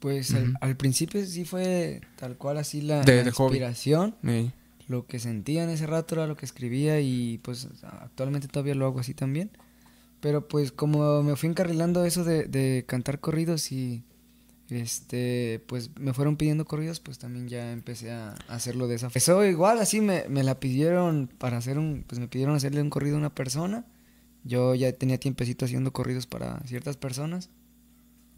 Pues al, principio sí fue tal cual así la, inspiración. Lo que sentía en ese rato era lo que escribía y pues actualmente todavía lo hago así también. Pero pues como me fui encarrilando eso de, cantar corridos y este pues me fueron pidiendo corridos, pues también ya empecé a hacerlo de esa forma. Eso igual así me, me la pidieron para hacer un, pues me pidieron hacerle un corrido a una persona. Yo ya tenía tiempecito haciendo corridos para ciertas personas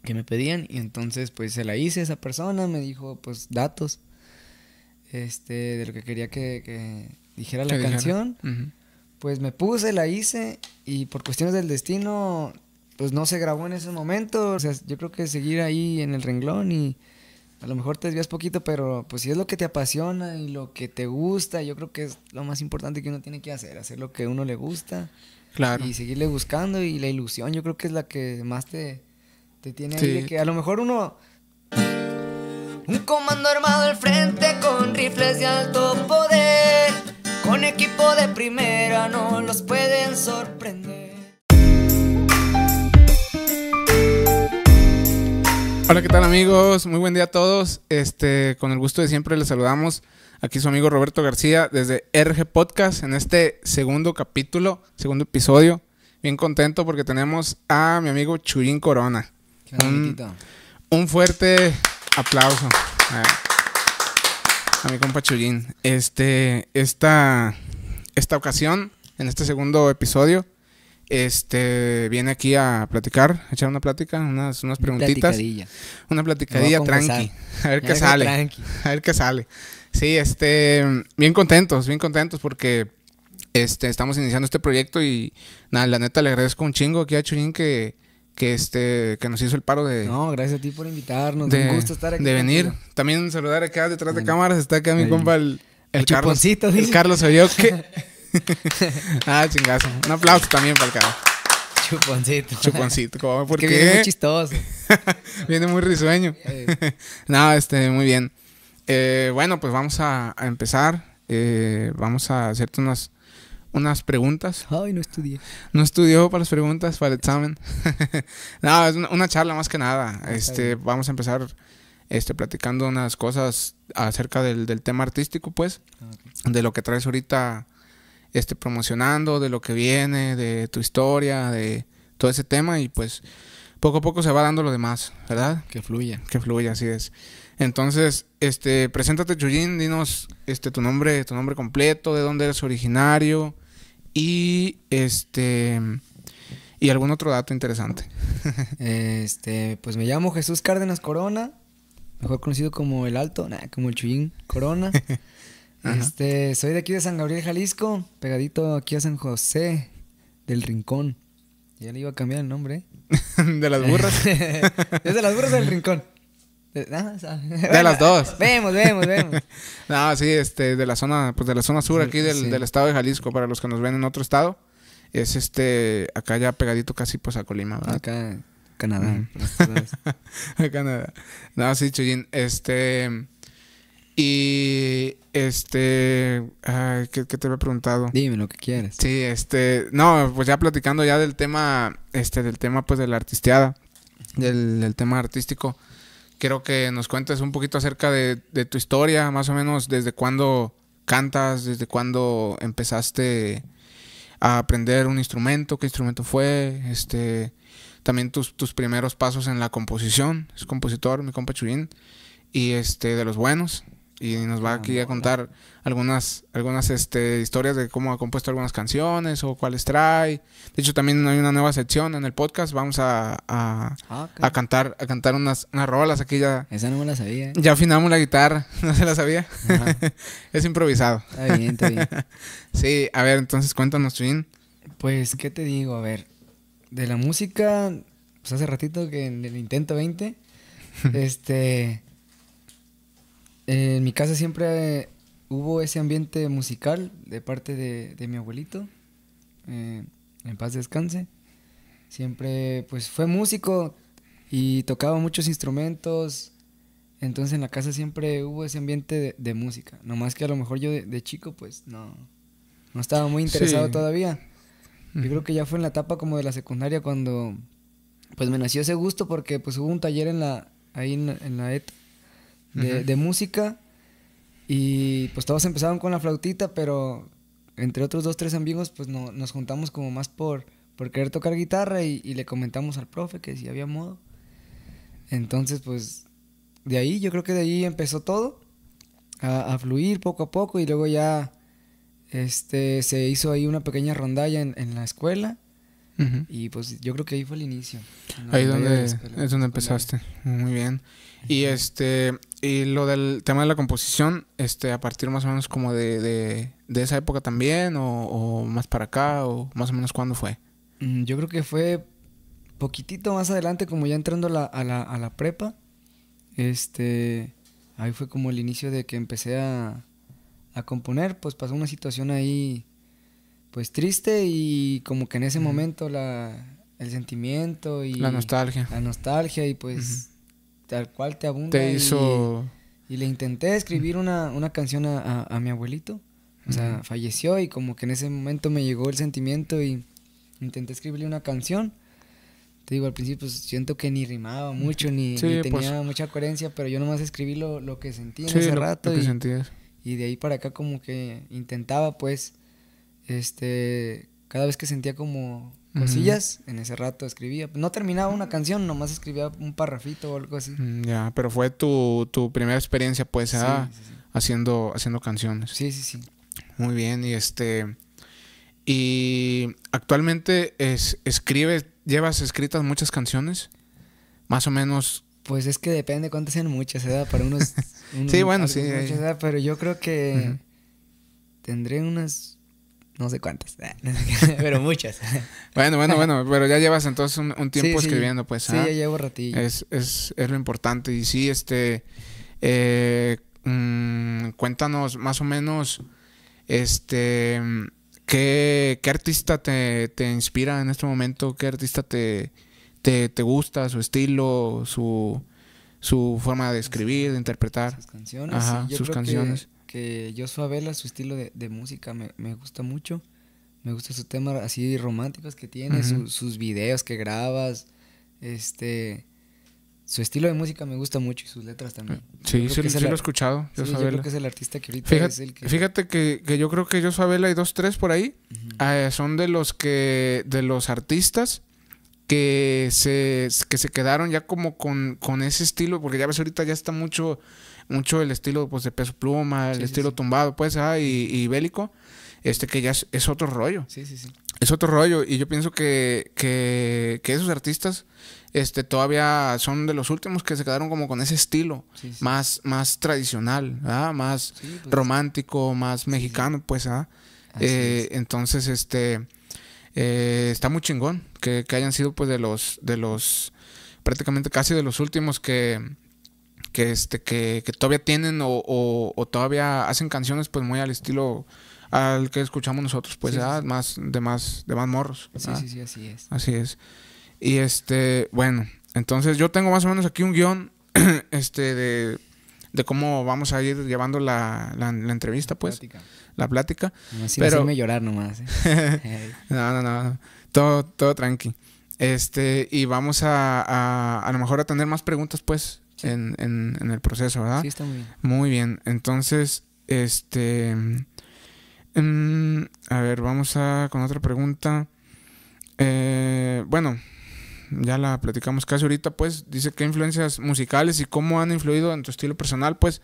que me pedían y entonces pues se la hice a esa persona, me dijo pues datos este, de lo que quería que, dijera la canción. Pues me puse, la hice y por cuestiones del destino pues no se grabó en ese momento. O sea, yo creo que seguir ahí en el renglón y a lo mejor te desvías poquito, pero pues si es lo que te apasiona y lo que te gusta, yo creo que es lo más importante que uno tiene que hacer, hacer lo que a uno le gusta. Claro. Y seguirle buscando y la ilusión yo creo que es la que más te, te tiene que a lo mejor uno. Un comando armado al frente con rifles de alto poder. Con equipo de primera no los pueden sorprender. Hola, ¿qué tal amigos? Muy buen día a todos. Este, con el gusto de siempre les saludamos. Aquí su amigo Roberto García desde RG Podcast en este segundo capítulo, segundo episodio. Bien contento porque tenemos a mi amigo Churín Corona. Mm, un, fuerte aplauso eh, a, mi compa Chuyín. Este, esta, esta ocasión, en este segundo episodio, este viene aquí a platicar, a echar una plática, unas, unas preguntitas. Platicadilla. Una platicadilla tranqui. A ver qué sale. A ver qué sale. Sí, este, bien contentos, bien contentos porque este, estamos iniciando este proyecto y nada, la neta le agradezco un chingo aquí a Chuyín que que este que nos hizo el paro de no gracias a ti por invitarnos de, un gusto estar aquí de venir también saludar acá detrás de cámaras está acá mi compa el, el, Carlos ¿sí? el ah chingazo un aplauso también para el Carlos chuponcito chuponcito ¿cómo? que viene muy chistoso viene muy risueño eh. no este muy bien eh, bueno pues vamos a, empezar eh, vamos a hacerte unas unas preguntas. Ay, no estudié. No estudió para las preguntas, para el examen. no, es una, charla más que nada. Ah, este, vamos a empezar este, platicando unas cosas acerca del, del tema artístico, pues, ah, de lo que traes ahorita este, promocionando, de lo que viene, de tu historia, de todo ese tema y pues poco a poco se va dando lo demás, ¿verdad? Que fluya. Que fluya, así es. Entonces, este, preséntate, Chuyín, dinos este, tu nombre, tu nombre completo, de dónde eres originario y este y algún otro dato interesante. este, pues me llamo Jesús Cárdenas Corona, mejor conocido como el Alto, nada, como el Chuyín Corona. este, soy de aquí de San Gabriel, Jalisco, pegadito aquí a San José del Rincón. Ya le iba a cambiar el nombre. ¿eh? de las burras. Es de las burras del Rincón de ah, las dos. Vemos, vemos, vemos. no, sí, este, de la zona, pues de la zona sur aquí del, estado de Jalisco, para los que nos ven en otro estado, es este, acá ya pegadito casi pues a Colima, Acá, Canadá. Canadá. No, sí, Chuyín, este, y, este, ay, ¿qué, te había preguntado? Dime lo que quieres Sí, este, no, pues ya platicando ya del tema, este, del tema pues de la artisteada, del tema artístico quiero que nos cuentes un poquito acerca de, tu historia, más o menos desde cuándo cantas, desde cuándo empezaste a aprender un instrumento, qué instrumento fue, este, también tus, primeros pasos en la composición, es compositor, mi compa Chuyín, y este, de los buenos y nos va aquí a contar algunas algunas este, historias de cómo ha compuesto algunas canciones o cuáles trae. De hecho, también hay una nueva sección en el podcast. Vamos a, ah, cantar a cantar unas, unas, rolas aquí ya. Esa no me la sabía. ¿eh? Ya afinamos la guitarra, no se la sabía. es improvisado. Está bien, está bien. sí, a ver, entonces cuéntanos, Twin. Pues, ¿qué te digo? A ver, de la música, pues hace ratito que en el intento 20, este en mi casa siempre eh, hubo ese ambiente musical de parte de, mi abuelito. Eh, en paz descanse. Siempre, pues, fue músico y tocaba muchos instrumentos. Entonces en la casa siempre hubo ese ambiente de, música. Nomás que a lo mejor yo de, chico, pues, no, no estaba muy interesado todavía. Yo creo que ya fue en la etapa como de la secundaria cuando, pues, me nació ese gusto porque, pues, hubo un taller en la, ahí en la, en e de, música. Y pues todos empezaron con la flautita, pero entre otros dos, tres amigos, pues nos juntamos como más por, por querer tocar guitarra y, le comentamos al profe que si había modo. Entonces, pues de ahí, yo creo que de ahí empezó todo a, fluir poco a poco y luego ya este, se hizo ahí una pequeña rondalla en la escuela y pues yo creo que ahí fue el inicio. Ahí donde, es donde empezaste. Muy bien. Y este, y lo del tema de la composición, este, a partir más o menos como de, esa época también, o, más para acá, o más o menos cuándo fue. Mm, yo creo que fue poquitito más adelante, como ya entrando a la, prepa. Este, ahí fue como el inicio de que empecé a, a componer, pues pasó una situación ahí pues triste y como que en ese momento el sentimiento y... La nostalgia. La nostalgia y pues tal cual te abunda. Te hizo... Y, le intenté escribir una, canción a, mi abuelito. O sea, falleció y como que en ese momento me llegó el sentimiento y intenté escribirle una canción. Te digo, al principio pues, siento que ni rimaba mucho, ni, tenía pues mucha coherencia, pero yo nomás escribí lo, que sentía en ese rato. y de ahí para acá como que intentaba pues este, cada vez que sentía como cosillas, en ese rato escribía. No terminaba una canción, nomás escribía un parrafito o algo así. Mm, ya, pero fue tu, primera experiencia, pues, ah, Haciendo, haciendo canciones. Sí, sí, sí. Muy bien, y este... Y actualmente es, escribes, llevas escritas muchas canciones, más o menos. Pues es que depende cuántas sean muchas, ¿eh? Para unos... sí, bueno, sí. pero yo creo que tendré unas no sé cuántas, eh, pero muchas. bueno, bueno, bueno, pero ya llevas entonces un, tiempo escribiendo, pues. Sí, ya ¿ah? llevo ratillo. Es, lo importante. Y sí, este, eh, mm, cuéntanos más o menos, este, ¿qué, qué artista te, inspira en este momento? ¿Qué artista te, te gusta, su estilo, su su forma de escribir, de interpretar. Sus canciones. yo Que, yo su estilo de, música me, gusta mucho. Me gusta su tema así románticos que tiene, sus videos que grabas. Este. Su estilo de música me gusta mucho y sus letras también. Eh, sí, sí, lo he escuchado. yo creo que es el artista que ahorita fíjate, es el que... Fíjate que, yo creo que Joshua Vela y dos, tres por ahí ah, son de los que... De los artistas que se, que se quedaron ya como con, ese estilo, porque ya ves ahorita ya está mucho, mucho el estilo pues de peso pluma, el estilo tumbado, pues, ah, y, bélico, este que ya es, otro rollo. Sí, Es otro rollo. Y yo pienso que, que, esos artistas este, todavía son de los últimos que se quedaron como con ese estilo más, más tradicional, más pues. romántico, más mexicano, pues, ¿ah? entonces, este, eh, está muy chingón que, hayan sido pues de los, de los, prácticamente casi de los últimos que, este, que, que todavía tienen o, o, todavía hacen canciones pues muy al estilo al que escuchamos nosotros, pues ya más, de más, de más morros. Sí, sí, sí, así es. Así es. Y este, bueno, entonces yo tengo más o menos aquí un guión, este, de, cómo vamos a ir llevando la, entrevista, pues la plática. No, pero... me llorar nomás. ¿eh? no, no, no. Todo, todo tranqui. Este, y vamos a, a, lo mejor a tener más preguntas, pues, en, en, el proceso, ¿verdad? Sí, está muy bien. Muy bien. Entonces, este. Mm, a ver, vamos a con otra pregunta. Eh, bueno, ya la platicamos casi ahorita, pues dice qué influencias musicales y cómo han influido en tu estilo personal, pues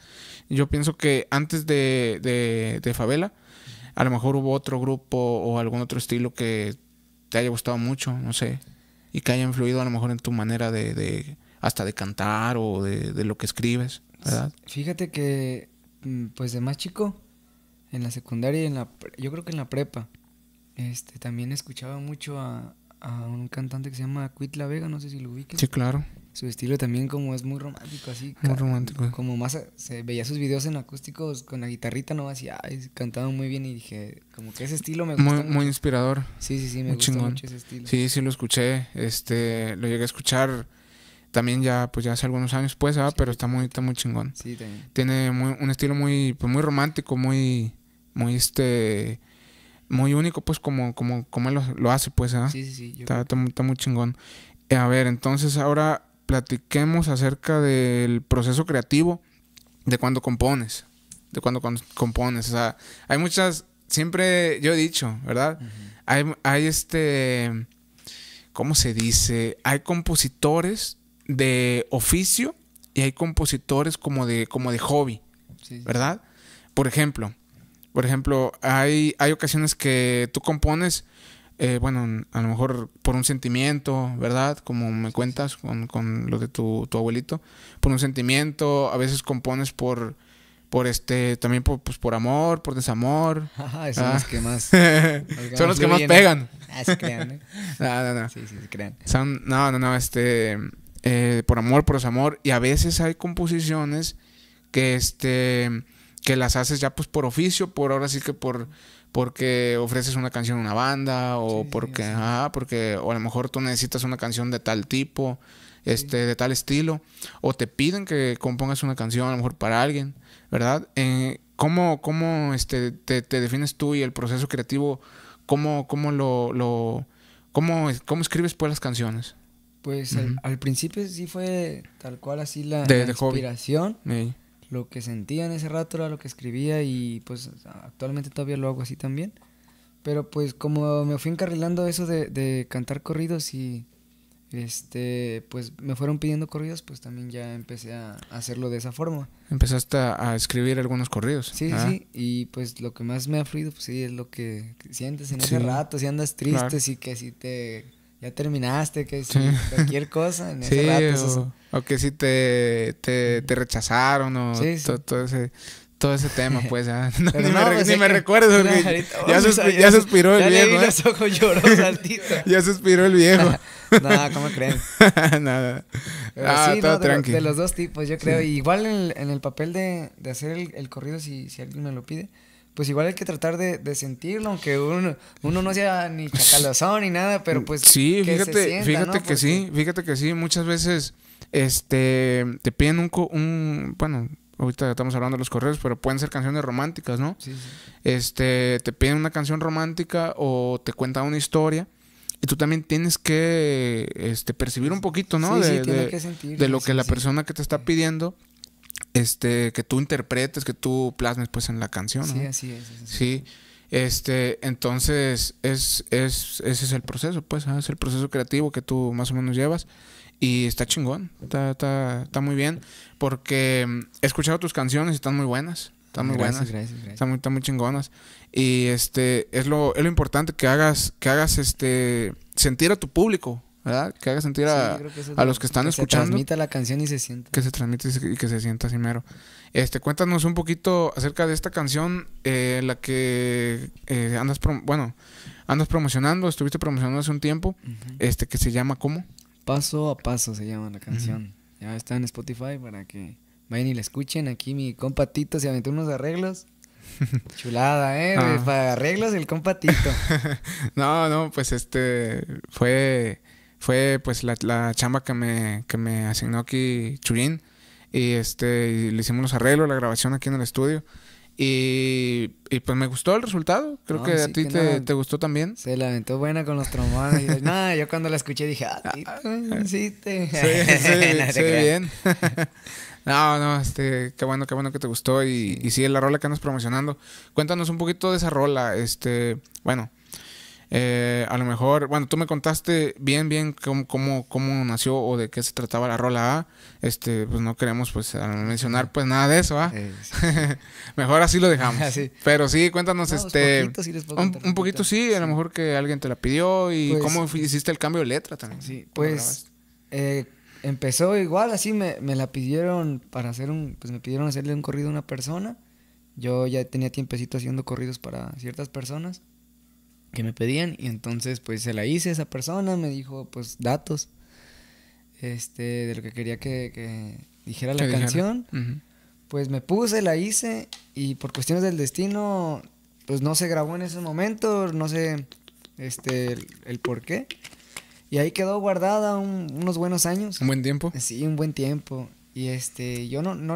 yo pienso que antes de, de, Favela, a lo mejor hubo otro grupo o algún otro estilo que te haya gustado mucho, no sé, y que haya influido a lo mejor en tu manera de, de hasta de cantar o de, lo que escribes, Fíjate que, mm, pues de más chico, en la secundaria y en la, yo creo que en la prepa, este, también escuchaba mucho a, a un cantante que se llama Quit La Vega, no sé si lo ubiques. Sí, claro. Su estilo también como es muy romántico, así. Muy romántico. Como más, se veía sus videos en acústicos con la guitarrita, no así, ay, cantaba muy bien y dije, como que ese estilo me gusta Muy, inspirador. Sí, sí, sí, me mucho ese estilo. Sí, sí, lo escuché, este, lo llegué a escuchar también ya pues ya hace algunos años pues ah, pero está muy está muy chingón sí también. tiene un estilo muy pues, muy romántico muy muy este muy único, pues, como, como, él lo, hace, pues, ¿eh? Sí, sí, sí. Está, muy chingón. Eh, a ver, entonces ahora platiquemos acerca del proceso creativo de cuando compones. De cuando compones. O sea, hay muchas. Siempre yo he dicho, ¿verdad? hay, este. ¿Cómo se dice? Hay compositores de oficio y hay compositores como de, como de hobby, ¿verdad? Por ejemplo, por ejemplo, hay, hay ocasiones que tú compones, eh, bueno, a lo mejor por un sentimiento, ¿verdad? Como me cuentas con, lo de tu, abuelito, por un sentimiento, a veces compones por por este también por, pues, amor por desamor Ajá, ah. son los que más son los que más pegan ah, crean ¿eh? no no no sí sí crean son, no no no este eh, por amor por desamor y a veces hay composiciones que este que las haces ya pues por oficio, por ahora sí que por porque ofreces una canción a una banda o porque, porque o a lo mejor tú necesitas una canción de tal tipo, este de tal estilo o te piden que compongas una canción a lo mejor para alguien, ¿verdad? Eh, ¿Cómo, cómo este, te, defines tú y el proceso creativo? ¿Cómo, cómo lo, lo cómo, cómo escribes pues las canciones? Pues al, principio sí fue tal cual así la, inspiración lo que sentía en ese rato era lo que escribía y pues actualmente todavía lo hago así también. Pero pues como me fui encarrilando eso de, cantar corridos y este pues me fueron pidiendo corridos, pues también ya empecé a hacerlo de esa forma. Empezaste a escribir algunos corridos. Sí, sí, y pues lo que más me ha fluido pues sí es lo que sientes en ese rato, si andas triste, y que si te ya terminaste, que si cualquier cosa. En sí, rato, o, que si te, te, rechazaron o todo, ese, todo ese tema, pues. ni, me, recuerdo, ya, se suspiró ¿eh? el viejo. Ya los ojos lloros ya suspiró el viejo. Nada, ¿cómo creen? Nada. Ah, todo de, de, los dos tipos, yo creo. Igual en, en, el papel de, de hacer el, el corrido, si, si alguien me lo pide pues igual hay que tratar de, sentirlo, aunque uno, no sea ni pues chacalazón ni nada, pero pues. Sí, fíjate, fíjate que sí, fíjate que sí, muchas veces este te piden un, bueno, ahorita estamos hablando de los correos, pero pueden ser canciones románticas, ¿no? Sí, Este, te piden una canción romántica o te cuentan una historia. Y tú también tienes que este, percibir un poquito, ¿no? Sí, de, sentir, de, lo que la persona que te está pidiendo este, que tú interpretes, que tú plasmes pues en la canción. ¿no? Sí, así es. sí. Este, entonces, es, es, ese es el proceso, pues, ah, es el proceso creativo que tú más o menos llevas. Y está chingón, está, está, está muy bien, porque mm, he escuchado tus canciones y están muy buenas. Están muy buenas. Gracias, Están, muy, están muy chingonas. Y este, es lo, es lo importante que hagas, que hagas este, sentir a tu público ¿verdad? Que haga sentir a, los que están escuchando. Que se transmita la canción y se sienta. Que se transmita y, que se sienta así mero. Este, cuéntanos un poquito acerca de esta canción, eh, la que eh, andas, bueno, andas promocionando, estuviste promocionando hace un tiempo, este, que se llama ¿cómo? Paso a Paso se llama la canción. Ya está en Spotify para que vayan y la escuchen. Aquí mi compatito se aventó unos arreglos. Chulada, ¿eh? Ah. Para arreglos el compatito. no, no, pues este fue fue pues la, la chamba que me, que me asignó aquí Churín y este le hicimos los arreglos, la grabación aquí en el estudio. Y, y pues me gustó el resultado. Creo que a ti te, te, gustó también. Se la aventó buena con los trombones. Nada, yo cuando la escuché dije, ah, ah, ah, sí, te... sí, sí, no bien. no, no, este, qué bueno, qué bueno que te gustó. Y, y sí, la rola que andas promocionando. Cuéntanos un poquito de esa rola. Este, bueno, eh, a lo mejor, bueno, tú me contaste bien, bien cómo, cómo, cómo, nació o de qué se trataba la rola A. Este, pues no queremos pues mencionar pues nada de eso, ¿ah? mejor así lo dejamos. Pero sí, cuéntanos, este. un, poquito sí, a lo mejor que alguien te la pidió y pues cómo hiciste el cambio de letra también. pues eh, empezó igual, así me, me, la pidieron para hacer un, pues me pidieron hacerle un corrido a una persona. Yo ya tenía tiempecito haciendo corridos para ciertas personas que me pedían y entonces pues se la hice esa persona, me dijo pues datos este, de lo que quería que, dijera la canción. Pues me puse, la hice y por cuestiones del destino pues no se grabó en ese momento, no sé este, el, por qué. Y ahí quedó guardada unos buenos años. ¿Un buen tiempo? Sí, un buen tiempo. Y este, yo no, no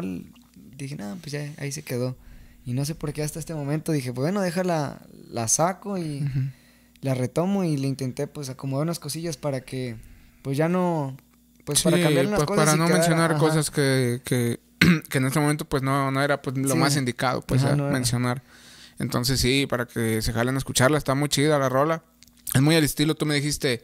dije, nada, pues ya ahí se quedó. Y no sé por qué hasta este momento dije, bueno, déjala, la saco y la retomo y le intenté pues acomodar unas cosillas para que pues ya no, pues para cambiar Para no mencionar cosas que, en este momento pues no, no era pues lo más indicado pues mencionar. Entonces sí, para que se jalen a escucharla, está muy chida la rola. Es muy al estilo, tú me dijiste,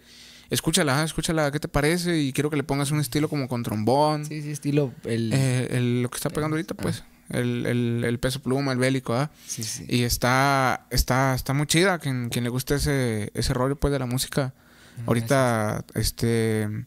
escúchala, escúchala, ¿qué te parece? Y quiero que le pongas un estilo como con trombón. Sí, sí, estilo el... Eh, lo que está pegando ahorita, pues el, el, el peso pluma, el bélico, ¿ah? Sí, sí. Y está, está, está muy chida, quien, le guste ese, ese rollo pues de la música. Mm, Ahorita, este,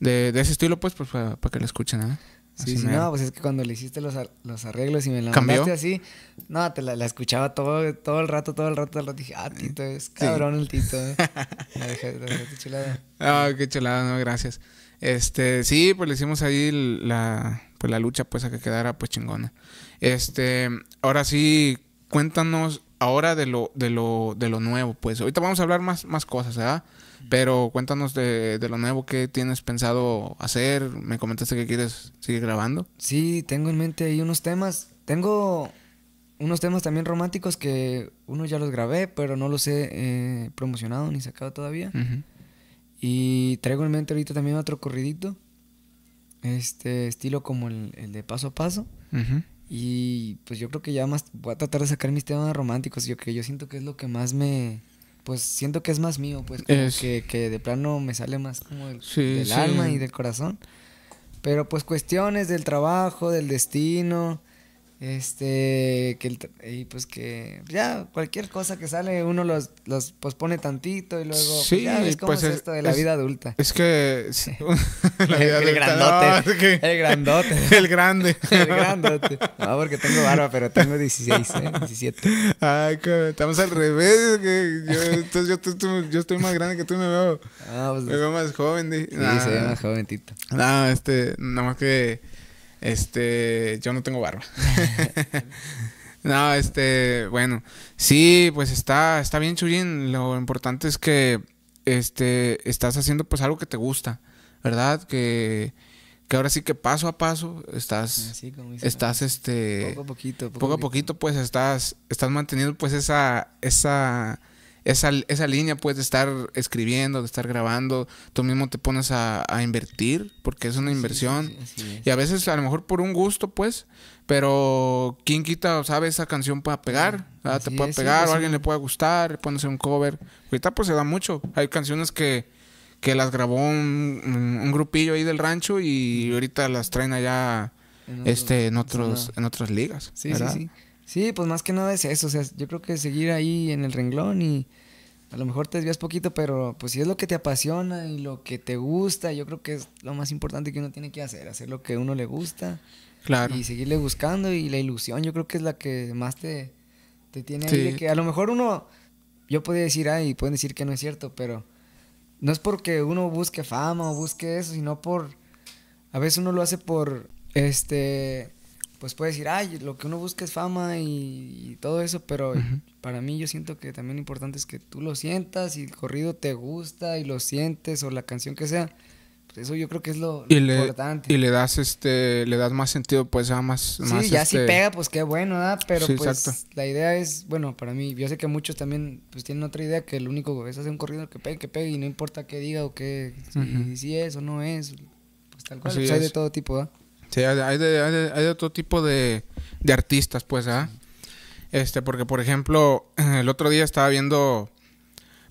de, ese estilo pues, pues para, que lo escuchen, ¿ah? Sí, sí no, pues es que cuando le hiciste los, arreglos y me la así, no, te la, escuchaba todo, todo el rato, todo el rato, todo el rato. Dije, ah, Tito, es cabrón el Tito. Eh. Ah, qué chulada, no, gracias. Este, sí, pues le hicimos ahí la, pues la lucha pues a que quedara pues chingona. Este, ahora sí, cuéntanos ahora de lo, de lo, de lo nuevo, pues. Ahorita vamos a hablar más, más cosas, ¿verdad? Pero cuéntanos de, lo nuevo que tienes pensado hacer. Me comentaste que quieres seguir grabando. Sí, tengo en mente ahí unos temas. Tengo unos temas también románticos que uno ya los grabé, pero no los he eh, promocionado ni sacado todavía. Y traigo en mente ahorita también otro corridito este estilo como el, el de paso a paso. Y pues yo creo que ya más voy a tratar de sacar mis temas románticos, yo que yo siento que es lo que más me pues siento que es más mío, pues que, de plano me sale más como el, del, alma y del corazón. Pero pues cuestiones del trabajo, del destino, este, que el, y pues que ya cualquier cosa que sale uno los, los pospone tantito y luego pues, sí, cómo pues es, esto de la vida adulta. Es que el, grandote, el grandote, el grande, el grandote. No, porque tengo barba, pero tengo 16, ¿eh? 17. Ay, que estamos al revés, que yo, entonces yo, tú, yo, estoy más grande que tú y me veo. Ah, pues, me veo más joven. Sí, se ve más joventito. No, este, nada más que este, yo no tengo barba. no, este, bueno, sí, pues está, está bien, chullín. Lo importante es que, este, estás haciendo pues algo que te gusta, ¿verdad? Que, ahora sí que paso a paso estás, estás, este, poco a poquito, poco, a poquito, pues estás, estás manteniendo pues esa, esa esa, esa línea puedes estar escribiendo, de estar grabando, tú mismo te pones a, invertir, porque es una inversión. y a veces a lo mejor por un gusto, pues, pero quién quita, sabe, esa canción para pegar, ah, te puede pegar, o alguien le puede gustar, le un cover. Ahorita pues se da mucho, hay canciones que las grabó un, grupillo ahí del rancho y ahorita las traen allá en este en otros en otras ligas. Sí, sí, sí. Sí, pues más que nada es eso, o sea, yo creo que seguir ahí en el renglón y a lo mejor te desvías poquito, pero pues si es lo que te apasiona y lo que te gusta, yo creo que es lo más importante que uno tiene que hacer, hacer lo que uno le gusta. Claro. Y seguirle buscando y la ilusión yo creo que es la que más te, te tiene que a lo mejor uno, yo podría decir, ay, pueden decir que no es cierto, pero no es porque uno busque fama o busque eso, sino por, a veces uno lo hace por, este, pues puede decir, ay, lo que uno busca es fama y, todo eso, pero para mí yo siento que también importante es que tú lo sientas y el corrido te gusta y lo sientes o la canción que sea. Pues eso yo creo que es lo, importante. Y le das este le das más sentido, pues ya más Sí, ya si este pega, pues qué bueno, ¿verdad? Pero pues la idea es, bueno, para mí, yo sé que muchos también pues tienen otra idea que el único es hacer un corrido que pegue, que pegue y no importa qué diga o qué si, es o no es, pues tal cual, pues de todo tipo, ¿verdad? Sí, hay de, hay de, otro tipo de, de artistas, pues, ¿ah? Este, porque, por ejemplo, el otro día estaba viendo,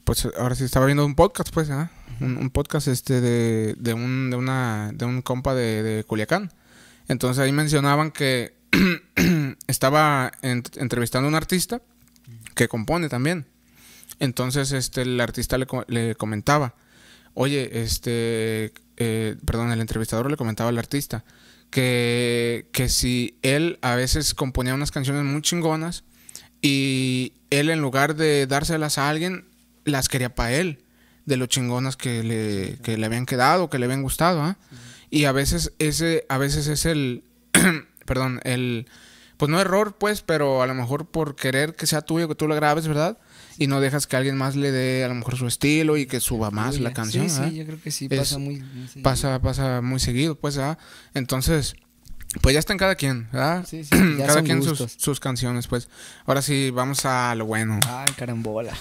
pues, ahora sí estaba viendo un podcast, pues, ¿ah? Un, podcast, este, de, de, un, de, una, de un compa de, de Culiacán. Entonces ahí mencionaban que estaba entrevistando a un artista que compone también. Entonces, este, el artista le, le comentaba, oye, este, eh, perdón, el entrevistador le comentaba al artista, que, que si él a veces componía unas canciones muy chingonas y él en lugar de dárselas a alguien, las quería para él, de lo chingonas que le, le habían quedado, que le habían gustado. ¿ah? Y a veces, ese, a veces es el, perdón, el, pues no error, pues, pero a lo mejor por querer que sea tuyo, que tú lo grabes, ¿verdad? y no dejas que alguien más le dé a lo mejor su estilo y que suba más la canción. Sí, yo creo que sí, pasa muy, Pasa, muy seguido, pues, ¿ah? Entonces, pues ya está en cada quien, ¿verdad? Sí, sí, cada quien sus, canciones, pues. Ahora sí, vamos a lo bueno. Ay, ah, carambola.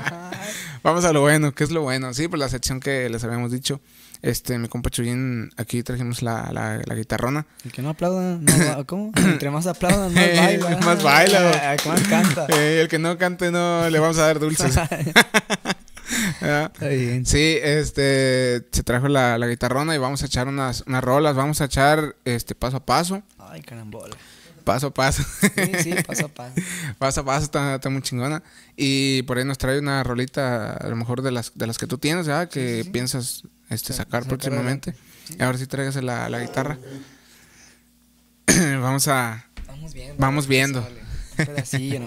vamos a lo bueno, ¿qué es lo bueno? Sí, pues la sección que les habíamos dicho. Este, mi compa Chuyín, aquí trajimos la, la, guitarrona. El que no aplauda, no, ¿cómo? Entre más aplaudan, más baila. más baila. Eh, el que no cante, no le vamos a dar dulces. Ah. Sí, este, se trajo la, la, guitarrona y vamos a echar unas, unas rolas, vamos a echar este paso a paso. Ay, carambola. Paso a paso. Sí, sí, paso a paso. paso a paso está, está, muy chingona. Y por ahí nos trae una rolita, a lo mejor de las, de las que tú tienes, ¿ya? Que piensas este, sacar, próximamente. Ahora sí si la, guitarra. vamos a. Vamos viendo. sí,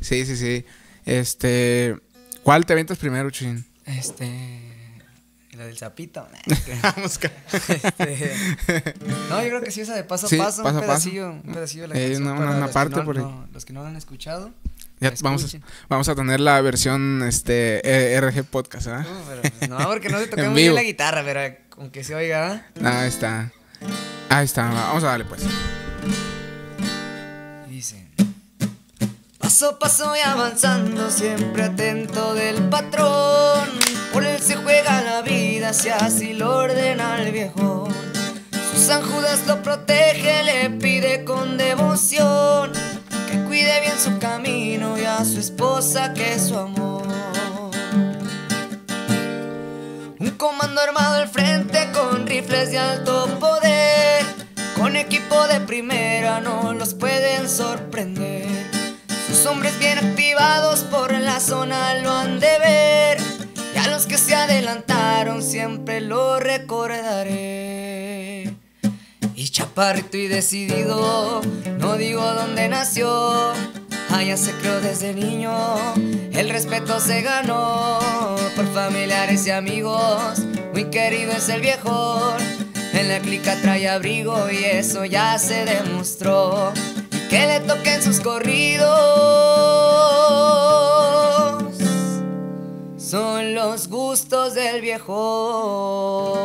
sí, sí. Este. ¿Cuál te aventas primero, Chin? Este. La del sapito. Vamos, este, No, yo creo que sí, esa de paso a paso, un pedacillo, un pedacillo la canción, una, los que no la han escuchado. Ya vamos a, vamos a tener la versión este e-, e RG Podcast, ¿verdad? No, porque no se toca muy bien la guitarra, pero aunque se oiga. Ah, ahí está. Ahí está, vamos a darle pues. Dice. Paso paso y avanzando, siempre atento del patrón. Por él se juega la vida, si así lo ordena el viejo. San Judas lo protege, le pide con devoción cuide bien su camino y a su esposa que es su amor. Un comando armado al frente con rifles de alto poder, con equipo de primera no los pueden sorprender. Sus hombres bien activados por la zona lo han de ver, y a los que se adelantaron siempre lo recordaré. Chaparrito y decidido, no digo dónde nació, allá ah, se creó desde niño, el respeto se ganó por familiares y amigos, muy querido es el viejo, en la clica trae abrigo y eso ya se demostró, que le toquen sus corridos, son los gustos del viejo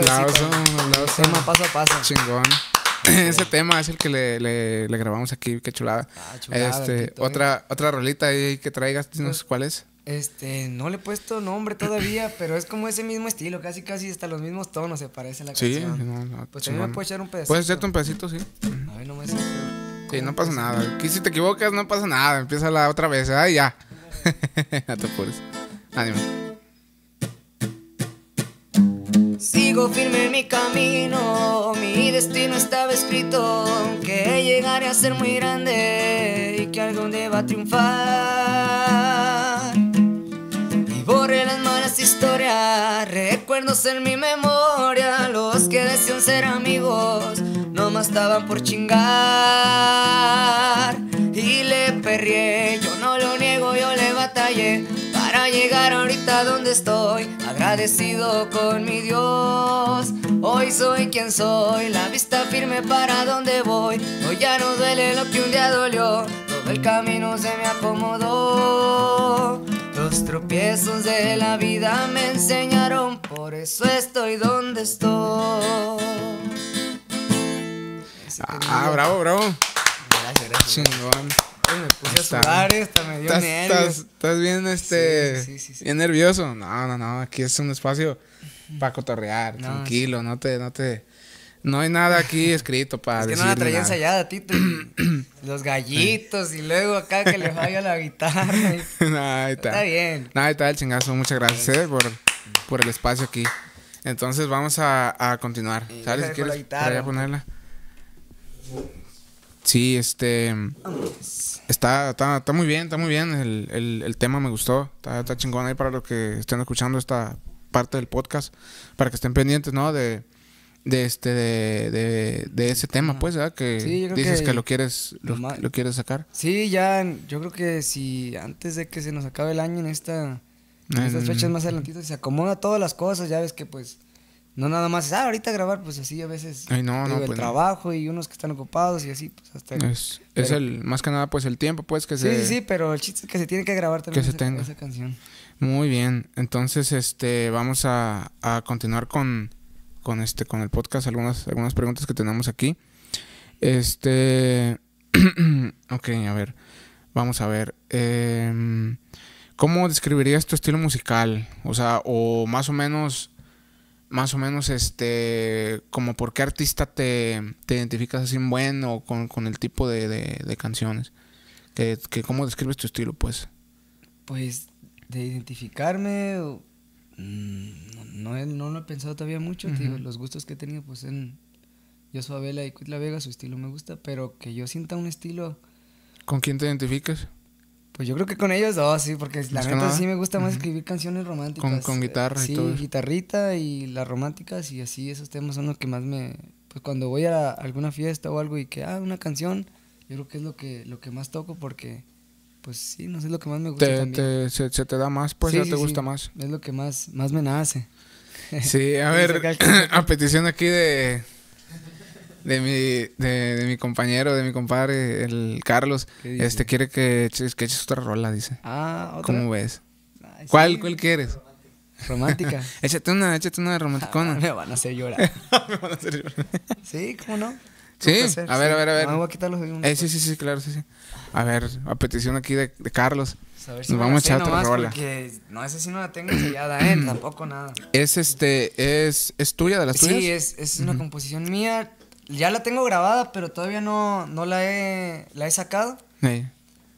aplauso, un aplauso. Tema paso a paso. Chingón. Ese tema es el que le, le, grabamos aquí, qué chulada. Ah, chulada este, otra, otra rolita ahí que traigas, dinos cuál es. Este, no le he puesto nombre todavía, pero es como ese mismo estilo, casi casi hasta los mismos tonos se parece la canción. Sí, no, Pues también me puedes echar un pedacito. Puedes echarte un pedacito, sí. A ver, no me sé. Sí, no pasa nada. Aquí si te equivocas, no pasa nada. Empieza la otra vez, ¿eh? ya. no te apures. Ánimo. sigo firme mi camino. Mi destino estaba escrito, que llegaré a ser muy grande y que algún día va a triunfar. Y borré las malas historias, recuerdos en mi memoria, los que decían ser amigos, no más estaban por chingar. Y le perrié, yo no lo niego, yo le batallé para llegar ahorita donde estoy, agradecido con mi Dios. Hoy soy quien soy, la vista firme para donde voy. Hoy ya no duele lo que un día dolió, todo el camino se me acomodó. Los tropiezos de la vida me enseñaron, por eso estoy donde estoy. Ah, bravo, bravo me puse a sudar, esta me dio estás, Estás, bien, este, bien nervioso. No, no, no, aquí es un espacio para cotorrear, tranquilo, no te, no te, no hay nada aquí escrito para Es que no la traía ensayada a ti los gallitos y luego acá que le falla la guitarra. Y... ahí está. Está bien. No, ahí está el chingazo. Muchas gracias pues. eh, por, el espacio aquí. Entonces vamos a, continuar. ¿Sabes? qué quieres, ponerla. Sí, este. Está, está, muy bien, está muy bien. El, el, el tema me gustó. Está, chingón ahí para los que estén escuchando esta parte del podcast. Para que estén pendientes, ¿no? De, de este de, de, ese tema, pues, ¿verdad? Que dices que, lo quieres lo, quieres sacar. Sí, ya. Yo creo que si antes de que se nos acabe el año en esta en estas fechas más adelantitas se acomoda todas las cosas, ya ves que pues no nada más ah, ahorita grabar, pues así a veces Ay, el pues, trabajo y unos que están ocupados y así, pues hasta... Es, el, más que nada, pues el tiempo, pues que sí, se... Sí, sí, pero el chiste es que se tiene que grabar también que esa, canción. Muy bien, entonces, este, vamos a, continuar con, con, este, con el podcast, algunas, algunas preguntas que tenemos aquí. Este, ok, a ver, vamos a ver. Em, ¿Cómo describirías tu estilo musical? O sea, o más o menos más o menos, este, como por qué artista te, te identificas así en buen o con, el tipo de, canciones. Que, que, ¿Cómo describes tu estilo, pues? Pues, de identificarme, mm, no, lo he pensado todavía mucho, Los gustos que he tenido, pues, en... Yo soy Abela y La Vega, su estilo me gusta, pero que yo sienta un estilo... ¿Con quién te identificas? Pues yo creo que con ellos dos, sí, porque la neta sí me gusta más escribir canciones románticas. Con, con guitarra sí, Sí, guitarrita y las románticas y así, esos temas son los que más me... Pues cuando voy a alguna fiesta o algo y que, ah, una canción, yo creo que es lo que, lo que más toco porque, pues sí, no sé, es lo que más me gusta. también. se, te da más, pues ya te gusta más. Es lo que más, más me nace. Sí, a ver, a petición aquí de, de mi, de, de, mi compañero, de mi compadre, el Carlos. Este quiere que eches, que eches otra rola, dice. Ah, otra. ¿Cómo ves? ¿Cuál, ¿Cuál quieres? Romántica. échate una, échate una romanticona. Ah, me van a hacer llorar. me van a hacer llorar. sí, ¿cómo no? Sí, a ver, a ver, a ver. Vamos a quitar los eh, Sí, sí, sí, claro, sí, sí. A ver, a petición aquí de, Carlos. Pues Nos vamos a echar otra rola. No, esa sí no la tengo sellada, ¿eh? Tampoco nada. Es este, es, es tuya de las tuyas. Sí, es, es una composición mía ya la tengo grabada, pero todavía no, no la, he, la he sacado.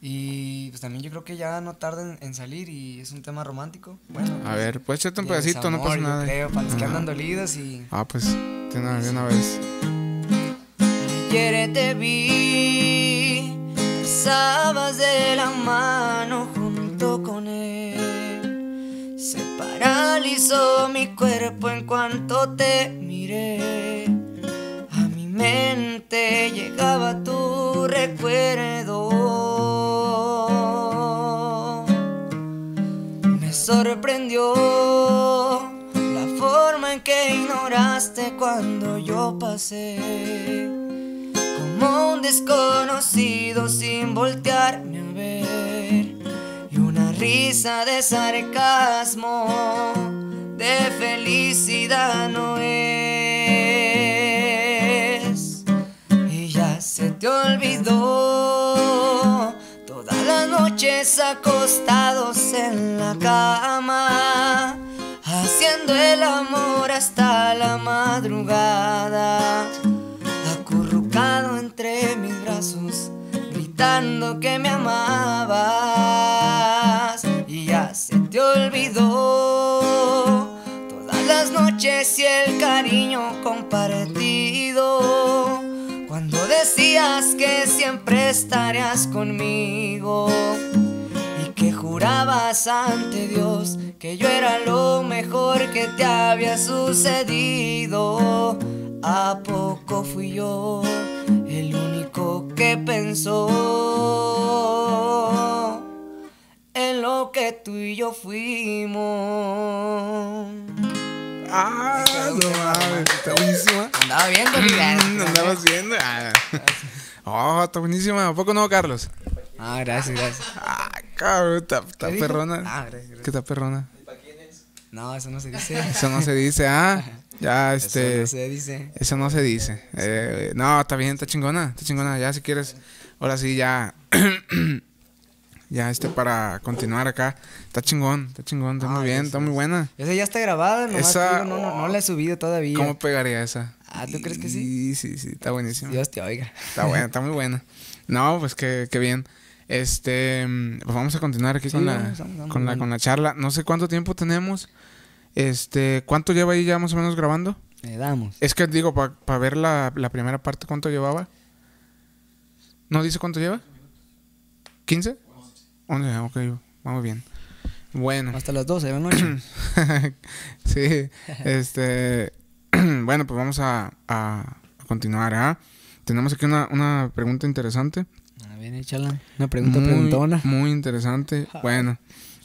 Y pues también yo creo que ya no tarden en salir y es un tema romántico. Bueno. A pues, ver, pues echate un pedacito, no pasa nada. Creo, para los que andan dolidos y. Ah, pues, tiene una, una vez. Ayer te vi, pasabas de la mano junto con él. Se paralizó mi cuerpo en cuanto te miré mente llegaba tu recuerdo. Me sorprendió la forma en que ignoraste cuando yo pasé. Como un desconocido sin voltearme a ver. Y una risa de sarcasmo, de felicidad no es. se te olvidó. Todas las noches acostados en la cama, haciendo el amor hasta la madrugada. Acurrucado entre mis brazos, gritando que me amabas. Y ya se te olvidó. Todas las noches y el cariño compartido cuando decías que siempre estarías conmigo y que jurabas ante Dios que yo era lo mejor que te había sucedido, ¿a poco fui yo el único que pensó en lo que tú y yo fuimos? Ah, no mames, está buenísima. Andaba viendo, mm, Andabas viendo. Ah. Oh, está buenísima. ¿A poco no, Carlos? Ah, gracias, gracias. Ah, cabrón, está, perrona. Ah, gracias, ¿Qué está perrona? No, eso no se dice. Eso no se dice, ah. Ya, este. Eso no se dice. Eso no se dice. Eh, no, está bien, está chingona, está chingona. Ya, si quieres. Ahora sí, ya. ya este para continuar acá. Está chingón, está chingón, está muy bien, está muy buena. Esa ya está grabada, nomás no, no, no, la he subido todavía. ¿Cómo pegaría esa? Ah, ¿tú crees que sí? Sí, sí, sí, está buenísima. Dios te oiga. Está buena, está muy buena. No, pues qué, bien. Este, mm, pues vamos a continuar aquí con, la, con, la, con la charla. No sé cuánto tiempo tenemos. Este, ¿cuánto lleva ahí ya más o menos grabando? Le damos. Es que digo, para ver la, la primera parte, ¿cuánto llevaba? ¿No dice cuánto lleva? ¿15? ok, vamos bien. Bueno. Hasta las 12 de la noche. sí, este. bueno, pues vamos a, continuar. ¿ah? Tenemos aquí una, pregunta interesante. Ah, échala. Una pregunta preguntona. Muy interesante. Bueno,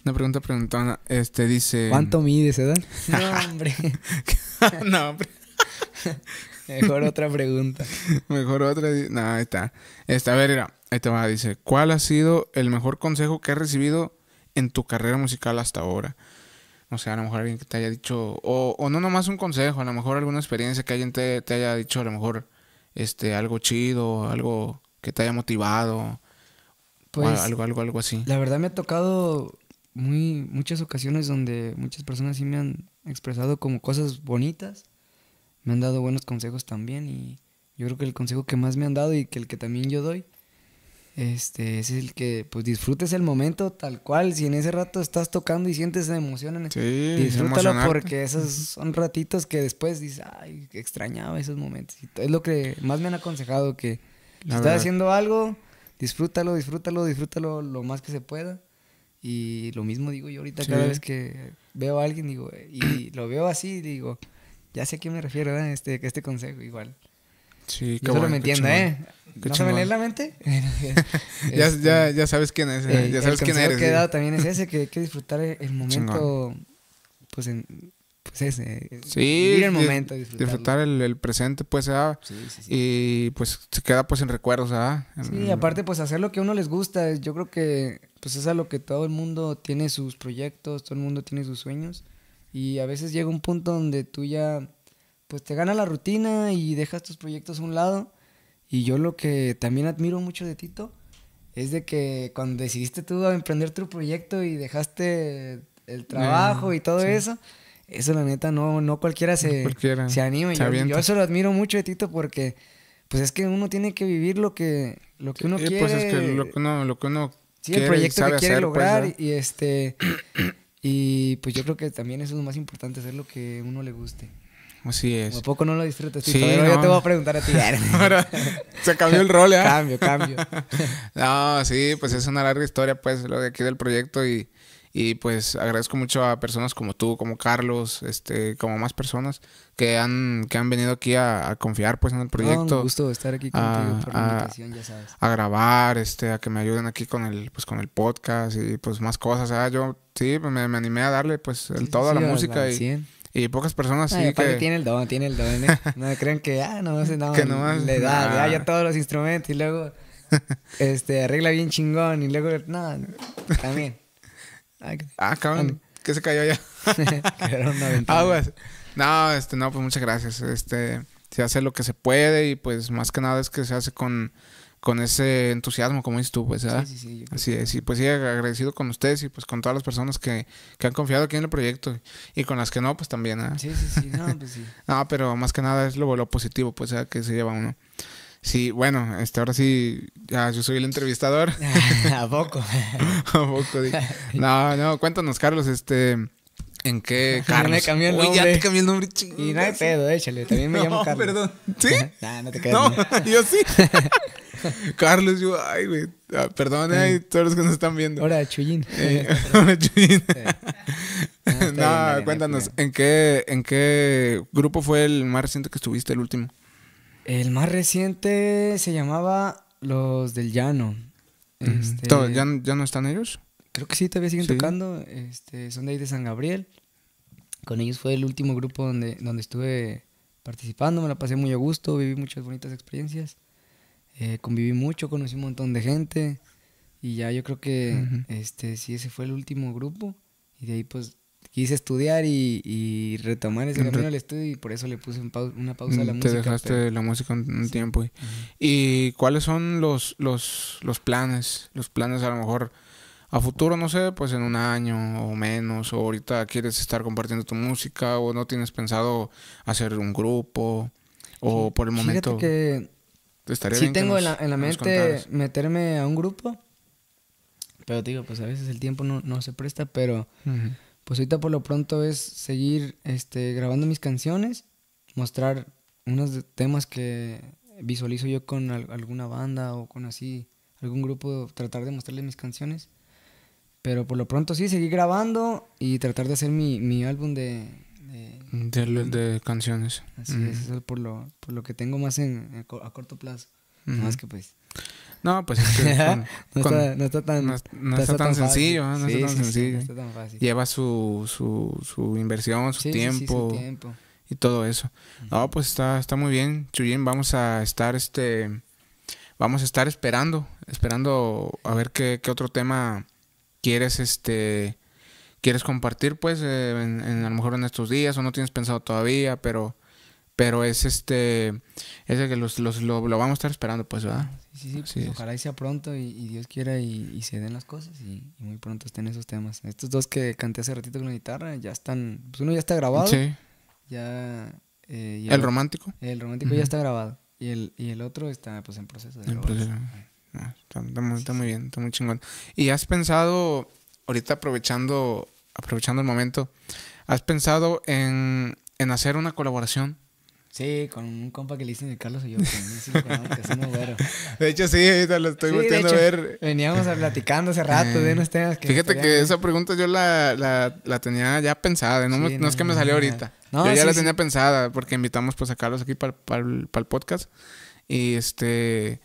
una pregunta preguntona. Este dice. ¿Cuánto mides, edad? no, hombre. no, Mejor otra pregunta. Mejor otra. No, ahí está. Esta, a ver, era. Ahí te va, dice, ¿cuál ha sido el mejor consejo que has recibido en tu carrera musical hasta ahora? O sea, a lo mejor alguien que te haya dicho, o, o no nomás un consejo, a lo mejor alguna experiencia que alguien te, haya dicho, a lo mejor este, algo chido, algo que te haya motivado, pues, algo, algo, algo así. La verdad me ha tocado muy, muchas ocasiones donde muchas personas sí me han expresado como cosas bonitas, me han dado buenos consejos también y yo creo que el consejo que más me han dado y que el que también yo doy este, es el que pues disfrutes el momento tal cual. Si en ese rato estás tocando y sientes emoción, en sí, disfrútalo porque esos son ratitos que después dices, ay, extrañaba esos momentos. Es lo que más me han aconsejado, que si estás haciendo algo, disfrútalo, disfrútalo, disfrútalo lo más que se pueda. Y lo mismo digo yo ahorita cada vez que veo a alguien, digo, y lo veo así, digo, ya sé a qué me refiero, ¿verdad? Este, este consejo igual. Sí, Yo solo me entiendo, ¿eh? ¿No se me la mente? ya, este, ya, ya, sabes quién es, ya sabes quién eres. que he dado también es ese, que hay que disfrutar el momento, pues, en, pues ese. Sí. Vivir el momento, Disfrutar el, el, presente, pues, ¿eh? sí, sí. Y, pues, se queda, pues, en recuerdos, ¿eh? Sí, aparte, pues, hacer lo que a uno les gusta. Yo creo que, pues, es a lo que todo el mundo tiene sus proyectos, todo el mundo tiene sus sueños. Y a veces llega un punto donde tú ya pues te gana la rutina y dejas tus proyectos a un lado. Y yo lo que también admiro mucho de Tito es de que cuando decidiste tú emprender tu proyecto y dejaste el eh, trabajo y todo eso, eso la neta no, no cualquiera se, se anima. yo, eso lo admiro mucho de Tito porque pues es que uno tiene que vivir lo que, lo uno eh, pues, quiere. que lo que uno, lo que sí, el proyecto que quiere pues, lograr y este... y pues yo creo que también eso es lo más importante, hacer lo que uno le guste así es. poco no lo disfrutas. Sí, yo te voy a preguntar a ti. Ahora, se cambió el rol, ¿eh? cambio, cambio. no, sí, pues es una larga historia, pues, lo de aquí del proyecto y, pues agradezco mucho a personas como tú, como Carlos, este, como más personas que han, que han venido aquí a, confiar, pues, en el proyecto. un gusto estar aquí contigo a, por la invitación, ya sabes. A grabar, este, a que me ayuden aquí con el, pues, con el podcast y, pues, más cosas, Yo, sí, pues, me, me animé a darle, pues, el todo a la música y pocas personas sí que... tiene el don, tiene el don, ¿eh? No creen que, ah, no, no, que nomás, le da, le da ya todos los instrumentos y luego este, arregla bien chingón y luego, no, también. ah, cabrón, que se cayó ya. ah, no, este, no, pues muchas gracias. Este, se hace lo que se puede y pues más que nada es que se hace con con ese entusiasmo, como dices tú, pues, Sí, sí, Así es, pues sí, agradecido con ustedes y pues con todas las personas que, que, han confiado aquí en el proyecto y con las que no, pues también, ah Sí, sí, sí, no, pues, sí. pero más que nada es lo, lo positivo, pues, Que se lleva uno. Sí, bueno, este, ahora sí, ya, yo soy el entrevistador. ¿A poco? A poco, No, no, cuéntanos, Carlos, este... ¿En qué, Carlos? cambió el nombre. Uy, ya te cambié el nombre. chingón. Y no hay pedo, échale. También me llamo Carlos. perdón. ¿Sí? no te quedes. No, yo sí. Carlos, yo, ay, ah, todos los que nos están viendo. Hola, Chuyín. Eh, no, cuéntanos, ¿en qué, ¿en qué grupo fue el más reciente que estuviste, el último? El más reciente se llamaba Los del Llano. Este, ¿Ya, no están ellos? Creo que sí, todavía siguen tocando. Este, son de ahí de San Gabriel. Con ellos fue el último grupo donde, donde estuve participando, me la pasé muy a gusto, viví muchas bonitas experiencias. Eh, conviví mucho, conocí un montón de gente y ya yo creo que este sí ese fue el último grupo y de ahí pues quise estudiar y, retomar ese camino del estudio y por eso le puse una pausa a la mm, música. Te dejaste la música un, tiempo. Y, cuáles son los, los, planes? Los planes a lo mejor a futuro, no sé, pues en un año o menos, o ahorita quieres estar compartiendo tu música, o no tienes pensado hacer un grupo, o por el momento... que sí tengo en la, mente meterme a un grupo, pero digo, pues a veces el tiempo no, se presta, pero pues ahorita por lo pronto es seguir este, grabando mis canciones, mostrar unos temas que visualizo yo con alguna banda o con así, algún grupo, tratar de mostrarles mis canciones. Pero por lo pronto sí, seguir grabando y tratar de hacer mi álbum de, de, de canciones. Así es, eso es por lo, por lo que tengo más en, a corto plazo. Mm. Más que pues. No, pues es que no, está, no, está, tan, no, no está, tan, sencillo, ¿eh? no sí, está tan sí, sencillo. Sí, tan fácil. Lleva su, su, su inversión, su tiempo, su tiempo, y todo eso. No, pues está, está muy bien, Chuyín, vamos a estar este vamos a estar esperando, esperando a ver qué, qué otro tema quieres este quieres compartir, pues, eh, en, a lo mejor en estos días o no tienes pensado todavía, pero, pero es este, es el que los, los lo, vamos a estar esperando, pues, ¿verdad? Sí, sí, sí pues, ojalá y sea pronto y, Dios quiera y, se den las cosas y, muy pronto estén esos temas. Estos dos que canté hace ratito con la guitarra ya están, pues uno ya está grabado. Sí. Ya. Eh, el, romántico. El romántico ya está grabado. Y el, y el otro está pues en proceso de en ah, está muy bien, está muy chingón. ¿Y has pensado, ahorita aprovechando aprovechando el momento, ¿has pensado en, en hacer una colaboración? Sí, con un compa que le hiciste Carlos y yo, un De hecho, sí, ahorita lo estoy sí, a ver. Veníamos platicando hace rato de eh, unos temas que. Fíjate que esa pregunta yo la, la, la tenía ya pensada, no, es que me salió no, ahorita. yo ya la tenía pensada, porque invitamos pues a Carlos aquí para, para, el podcast. Y este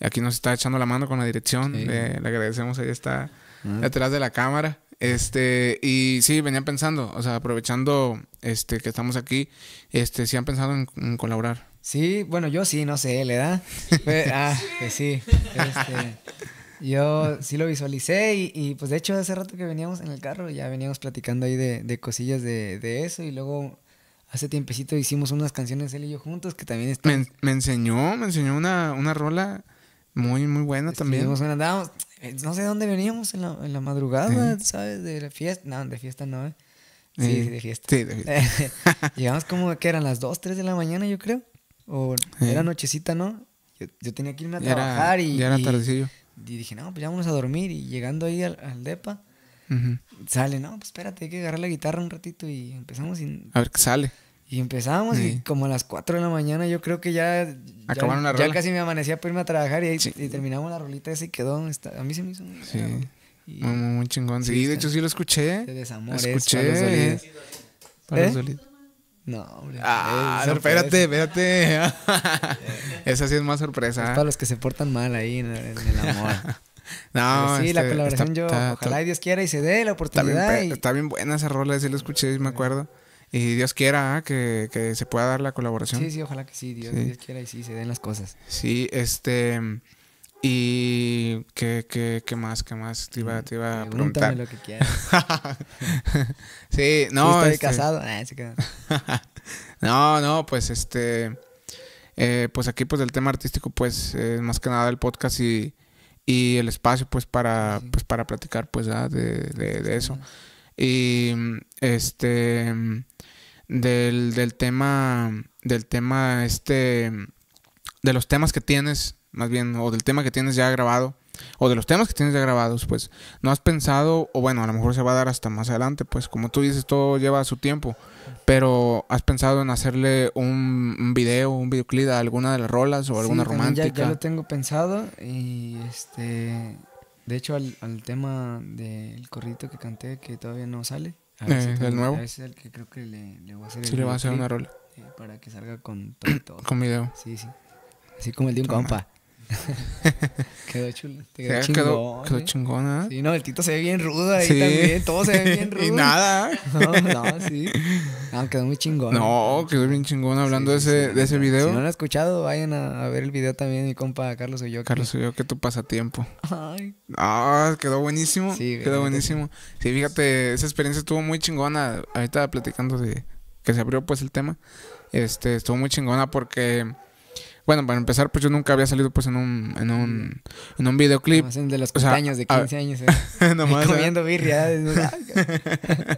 aquí nos está echando la mano con la dirección. le agradecemos, ahí está ah. detrás de la cámara. Este, y sí, venían pensando, o sea, aprovechando este que estamos aquí, este, sí han pensado en, colaborar. Sí, bueno, yo sí, no sé, le da. ah, que pues sí. Este, yo sí lo visualicé y, pues de hecho hace rato que veníamos en el carro, ya veníamos platicando ahí de, de cosillas de, de eso y luego hace tiempecito hicimos unas canciones él y yo juntos que también me, enseñó, me enseñó una, una rola muy, muy buena también. Eh, no sé de dónde veníamos en la, madrugada, ¿sabes? De la fiesta. No, de fiesta no, ¿eh? Sí, de fiesta. Llegamos como que eran las 2, 3 de la mañana, yo creo. O era nochecita, ¿no? Yo, tenía que irme a trabajar y. dije, no, pues ya vamos a dormir. Y llegando ahí al, DEPA, sale, no, pues espérate, hay que agarrar la guitarra un ratito y empezamos. sin. a ver qué sale. Y empezamos y como a las 4 de la mañana yo creo que ya... Acabaron ya, la rola. Yo casi me amanecía para irme a trabajar y, ahí, terminamos la rolita esa y quedó... a mí se me hizo... Muy sí. muy, chingón. Sí, de hecho sí lo escuché. De desamor, escuché. Para ¿Eh? No, Ah, espérate, espérate. esa sí es más sorpresa. para los que se portan mal ahí en, el amor. No, sí, la este, colaboración yo, ojalá y Dios quiera y se dé la oportunidad. Está bien, está bien buena esa rola, sí lo escuché, me acuerdo. Y Dios quiera ¿ah? que, que, se pueda dar la colaboración. Sí, sí, ojalá que sí, Dios, Dios quiera y sí, se den las cosas. Sí, este... Y qué, qué, qué más, qué más te iba, te iba a preguntar. lo que quieras. sí, no. Estoy este. casado. Ah, no, no, pues este. Eh, pues aquí, pues el tema artístico, pues, es más que nada el podcast y, y el espacio, pues, para, pues, para platicar, pues, de, de, de, eso y este del, del tema del tema este de los temas que tienes más bien o del tema que tienes ya grabado o de los temas que tienes ya grabados pues no has pensado o bueno a lo mejor se va a dar hasta más adelante pues como tú dices todo lleva su tiempo pero has pensado en hacerle un, video un videoclip a alguna de las rolas o alguna romántica ya lo tengo pensado y este de hecho, al, al tema del corrito que canté, que todavía no sale. A eh, el nuevo. ese es el que creo que le, le voy a hacer. una rola. Eh, para que salga con todo, todo. Con video. Sí, sí. Así como el de un compa. quedó chulo. Te quedó, quedó, ¿eh? chingona. Sí, no, el Tito se ve bien rudo ahí también. Todo se ve bien rudo. y nada. No, no, sí. No, quedó muy chingona No, quedó bien chingón hablando de, ese, de ese video. Si no lo han escuchado, vayan a, ver el video también, mi compa Carlos yo Carlos qué tu pasatiempo. Ay. Ah, quedó buenísimo. quedó buenísimo. Sí, fíjate, esa experiencia estuvo muy chingona. Ahorita platicando de que se abrió pues el tema. Este, estuvo muy chingona porque bueno, para empezar, pues yo nunca había salido pues en un, en un, en un videoclip. de los cumpleaños de 15 años. Eh. nomás, ¿eh? comiendo birria. ¿eh?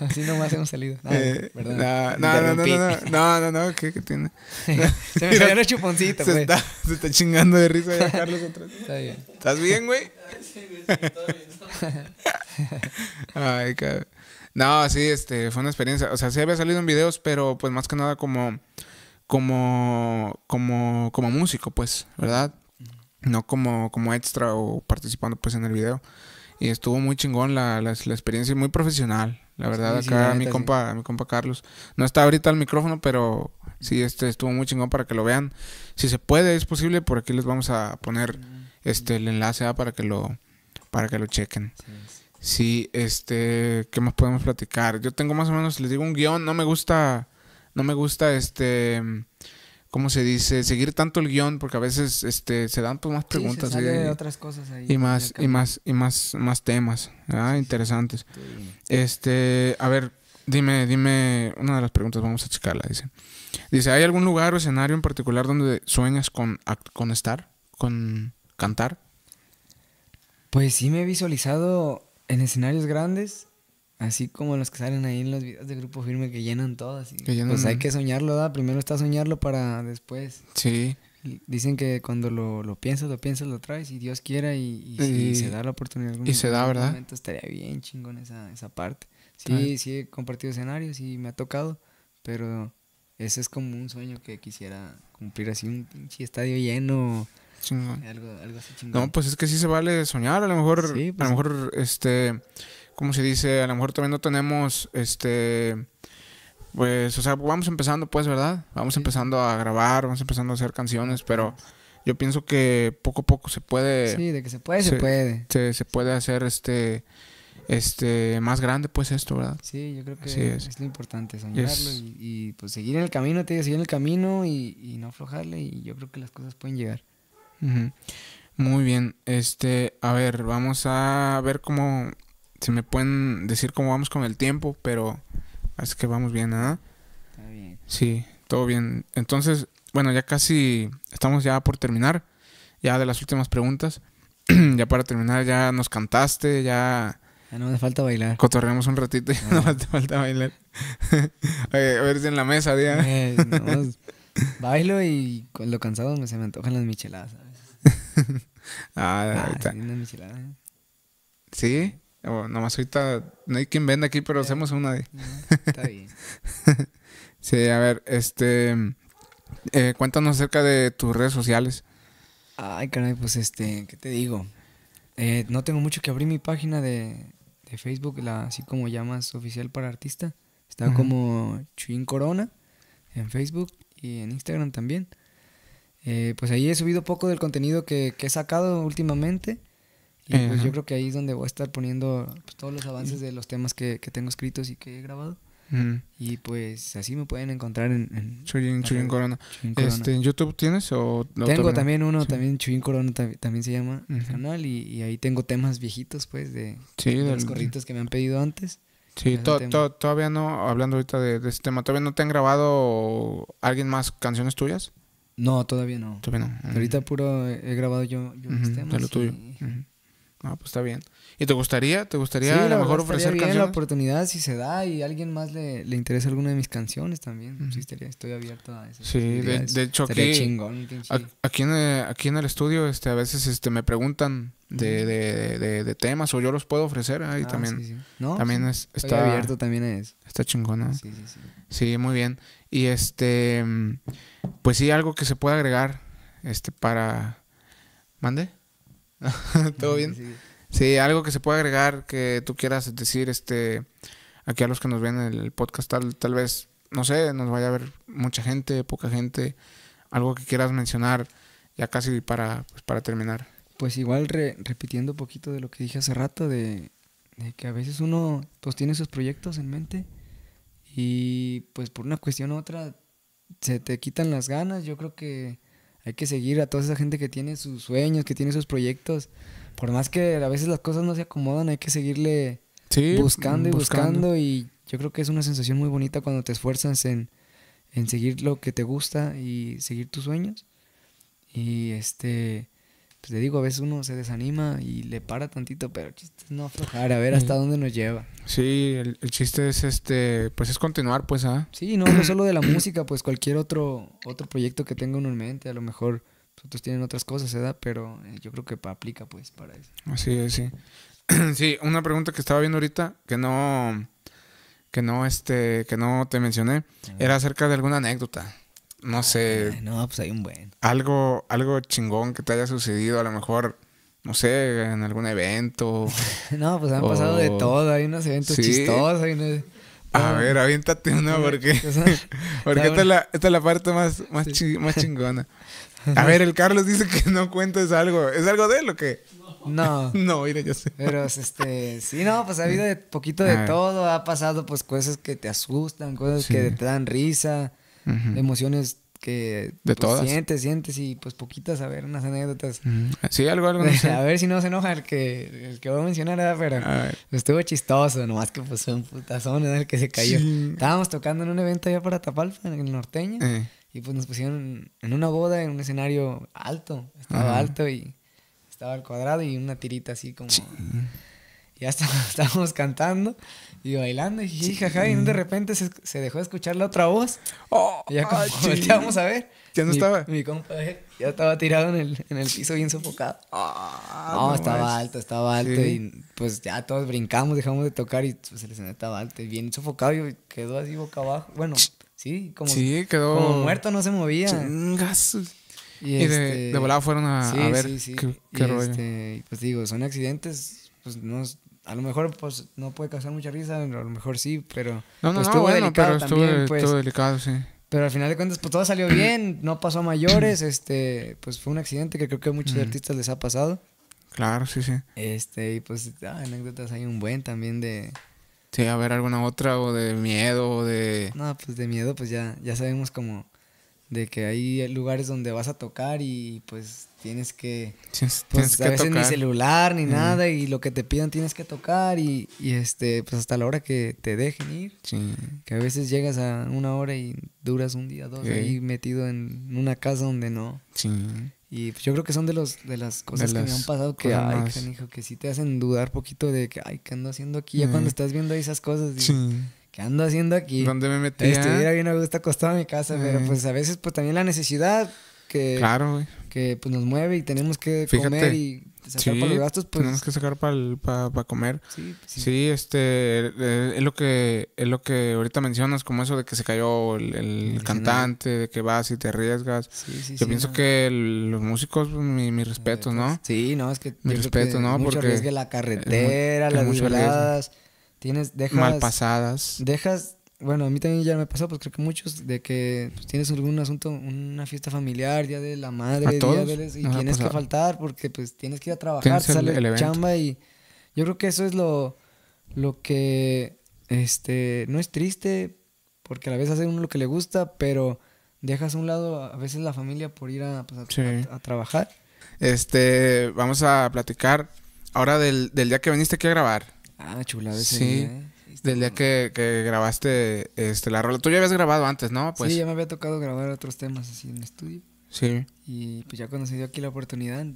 Así nomás hemos salido. No, no, no, no, no, no, no, no, ¿qué, tiene? se me salieron una chuponcita se, está, se está chingando de risa ya Carlos otra vez. Está bien. ¿Estás bien, güey? sí, todo bien. Ay, cabrón. No, sí, este, fue una experiencia. O sea, sí había salido en videos, pero pues más que nada como como, como, como músico, pues, ¿verdad? No como, como extra o participando pues en el video. Y estuvo muy chingón la, la, experiencia y muy profesional. La verdad, acá a mi, compa, mi compa Carlos. No está ahorita el micrófono, pero sí, este estuvo muy chingón para que lo vean. Si se puede, es posible, por aquí les vamos a poner este el enlace ah, para que lo, para que lo chequen. Sí, este, ¿qué más podemos platicar? Yo tengo más o menos, les digo, un guión, no me gusta no me gusta este... ¿cómo se dice? Seguir tanto el guión porque a veces este, se dan pues, más preguntas. y, más, y más, y más, más temas interesantes. Este, a ver, dime, dime, una de las preguntas, vamos a checarla, dice. Dice, ¿hay algún lugar o escenario en particular donde sueñas con, con estar, con cantar? Pues sí me he visualizado en escenarios grandes Así como los que salen ahí en los videos de Grupo Firme que llenan todas. Que Pues hay que soñarlo, ¿verdad? Primero está soñarlo para después. Sí. Dicen que cuando lo, lo piensas, lo piensas, lo traes y Dios quiera y, si se da la oportunidad. y se da, ¿verdad? Momento, estaría bien chingón esa, esa parte. Sí, sí he compartido escenarios y me ha tocado, pero ese es como un sueño que quisiera cumplir así, un pinche estadio lleno. Algo, así chingón. No, pues es que sí se vale soñar, a lo mejor, a lo pues mejor, este... Como se dice? A lo mejor también no tenemos, este, pues, o sea, vamos empezando, pues, ¿verdad? Vamos empezando a grabar, vamos empezando a hacer canciones, pero yo pienso que poco a poco se puede... Sí, de que se puede, se, puede. Se, puede hacer, este, este, más grande, pues, esto, ¿verdad? Sí, yo creo que es. lo importante, soñarlo y, pues, seguir en el camino, te digo, seguir en el camino y, no aflojarle y yo creo que las cosas pueden llegar. Muy bien, este, a ver, vamos a ver cómo si me pueden decir cómo vamos con el tiempo, pero así que vamos bien, ¿ah? Está bien. Sí, todo bien. Entonces, bueno, ya casi estamos ya por terminar, ya de las últimas preguntas. ya para terminar, ya nos cantaste, ya... Ya no me falta bailar. Cotorreamos un ratito ya no, me falta bailar. a ver si en la mesa, día. Eh, bailo y con lo cansado me, se me antojan las micheladas, ¿sabes? ah, ahí ah, está. micheladas. ¿Sí? no nomás ahorita no hay quien venda aquí, pero hacemos una de. Está bien. sí, a ver, este. Eh, cuéntanos acerca de tus redes sociales. Ay, caray, pues este, ¿qué te digo? Eh, no tengo mucho que abrir mi página de, Facebook, la así como llamas oficial para artista. Está como Chuin Corona en Facebook y en Instagram también. Eh, pues ahí he subido poco del contenido que he sacado últimamente. Y pues yo creo que ahí es donde voy a estar poniendo pues, todos los avances de los temas que, tengo escritos y que he grabado. Y pues así me pueden encontrar en... Chuyín, Corona. Este, ¿En YouTube tienes o...? Tengo también uno, también Chuyín Corona también se llama canal. Y, ahí tengo temas viejitos pues de, los corritos que me han pedido antes. Sí, todavía no, hablando ahorita de, de este tema, ¿todavía no te han grabado alguien más canciones tuyas? No, todavía no. Todavía no. Ahorita puro he grabado yo, temas. Ah, pues está bien. ¿Y te gustaría? ¿Te gustaría a lo mejor ofrecer canciones? la oportunidad si se da y a alguien más le, interesa alguna de mis canciones también. Pues sí, estaría, estoy abierto a eso. Sí, de, hecho aquí, aquí, en, aquí en el estudio este, a veces este, me preguntan de, de, temas o yo los puedo ofrecer ahí ah, también. También está abierto también es Está chingón, ¿eh? Sí, Sí, muy bien. Y este, mm, pues sí, algo que se pueda agregar este, para... ¿Mande? ¿Todo bien? Sí. algo que se pueda agregar que tú quieras decir este aquí a los que nos ven en el podcast, tal, tal vez, no sé, nos vaya a ver mucha gente, poca gente, algo que quieras mencionar ya casi para, pues, para terminar. Pues igual repitiendo un poquito de lo que dije hace rato, de, de que a veces uno pues tiene sus proyectos en mente y pues por una cuestión u otra se te quitan las ganas, yo creo que hay que seguir a toda esa gente que tiene sus sueños, que tiene sus proyectos. Por más que a veces las cosas no se acomodan, hay que seguirle buscando y buscando. buscando. Y yo creo que es una sensación muy bonita cuando te esfuerzas en, en seguir lo que te gusta y seguir tus sueños. Y este pues te digo, a veces uno se desanima y le para tantito, pero el chiste es no aflojar, a ver hasta mm. dónde nos lleva. Sí, el, chiste es este, pues es continuar, pues, ¿ah? Sí, no, no solo de la música, pues cualquier otro, otro proyecto que tenga uno en mente, a lo mejor otros tienen otras cosas, Pero eh, yo creo que aplica, pues, para eso. Así es, sí. sí, una pregunta que estaba viendo ahorita, que no, que no, este, que no te mencioné, era acerca de alguna anécdota no sé. no, pues hay un buen. Algo, algo chingón que te haya sucedido, a lo mejor, no sé, en algún evento. no, pues han pasado de todo. Hay unos eventos chistosos. Hay unos... A ver, aviéntate uno porque, porque esta, es la, esta la parte más, más, chingona. A ver, el Carlos dice que no cuentes algo. ¿Es algo de él o qué? No. no, mira, yo sé. Pero, este, sí, no, pues ha habido poquito de ah. todo. Ha pasado, pues, cosas que te asustan, cosas que te dan risa emociones que de pues, sientes, sientes y pues poquitas, a ver, unas anécdotas. Sí, algo, algo. a ver si no se enoja el que, que voy a mencionar, pero estuvo chistoso, nomás que pues un putazón el que se cayó. Estábamos tocando en un evento allá para Tapalfa, en el norteño, eh. y pues nos pusieron en una boda, en un escenario alto, estaba alto y estaba al cuadrado y una tirita así como... y Ya estábamos cantando y bailando, y y de repente se, se, dejó escuchar la otra voz. Oh, y ya como a ver. ¿Ya no estaba? Mi compa eh, ya estaba tirado en el, piso bien sofocado. Ah, no, estaba alto, estaba alto. Y pues ya todos brincamos, dejamos de tocar y pues, el escenario estaba alto. bien sofocado y quedó así boca abajo. Bueno, sí, como, quedó... como muerto, no se movía. Y, este, de, volada fueron a, a ver qué, y este, pues digo, son accidentes, pues no, a lo mejor pues no puede causar mucha risa, a lo mejor sí, pero no, no, pues, estuvo no, bueno, delicado pero pues. delicado, sí. Pero al final de cuentas pues todo salió bien, no pasó a mayores, este, pues fue un accidente que creo que a muchos artistas les ha pasado. Claro, sí, sí. Este, y pues ah, anécdotas hay un buen también de Sí, a ver alguna otra o de miedo o de No, pues de miedo pues ya ya sabemos cómo de que hay lugares donde vas a tocar y pues tienes que pues, tienes, que ni celular ni nada y lo que te pidan tienes que tocar y, y, este pues hasta la hora que te dejen ir que a veces llegas a una hora y duras un día dos ahí metido en una casa donde no sí. y pues, yo creo que son de los de las cosas que me han pasado que ay que sí te hacen dudar poquito de que ay qué ando haciendo aquí ya cuando estás viendo esas cosas y, ¿qué ando haciendo aquí? ¿Dónde me metí? Estuviera ah? bien a gusto acostado en mi casa, pero eh. pues a veces pues también la necesidad que, claro, que pues nos mueve y tenemos que comer y sacar para los gastos, pues tenemos que sacar para, para, comer. Sí, pues, este eh, es lo que es lo que ahorita mencionas como eso de que se cayó el, cantante, de que vas y te arriesgas. Yo pienso que los músicos pues, mi, respeto, eh, ¿no? Pues, sí, no, es que mi respeto, ¿no? Mucho la carretera, las violadas tienes, dejas... pasadas Dejas, bueno, a mí también ya me pasó, pues creo que muchos, de que pues, tienes algún asunto, una fiesta familiar, día de la madre, y tienes pues, que faltar porque pues tienes que ir a trabajar, sale chamba y yo creo que eso es lo, lo que, este, no es triste, porque a la vez hace uno lo que le gusta, pero dejas a un lado a veces la familia por ir a, pues, a, trabajar. Este, vamos a platicar ahora del, día que viniste aquí a grabar. Ah, chulada ese Día, eh. Del día que, que, grabaste este, la rola. Tú ya habías grabado antes, ¿no? Pues... Sí, ya me había tocado grabar otros temas así en estudio. Sí. Y pues ya cuando se dio aquí la oportunidad,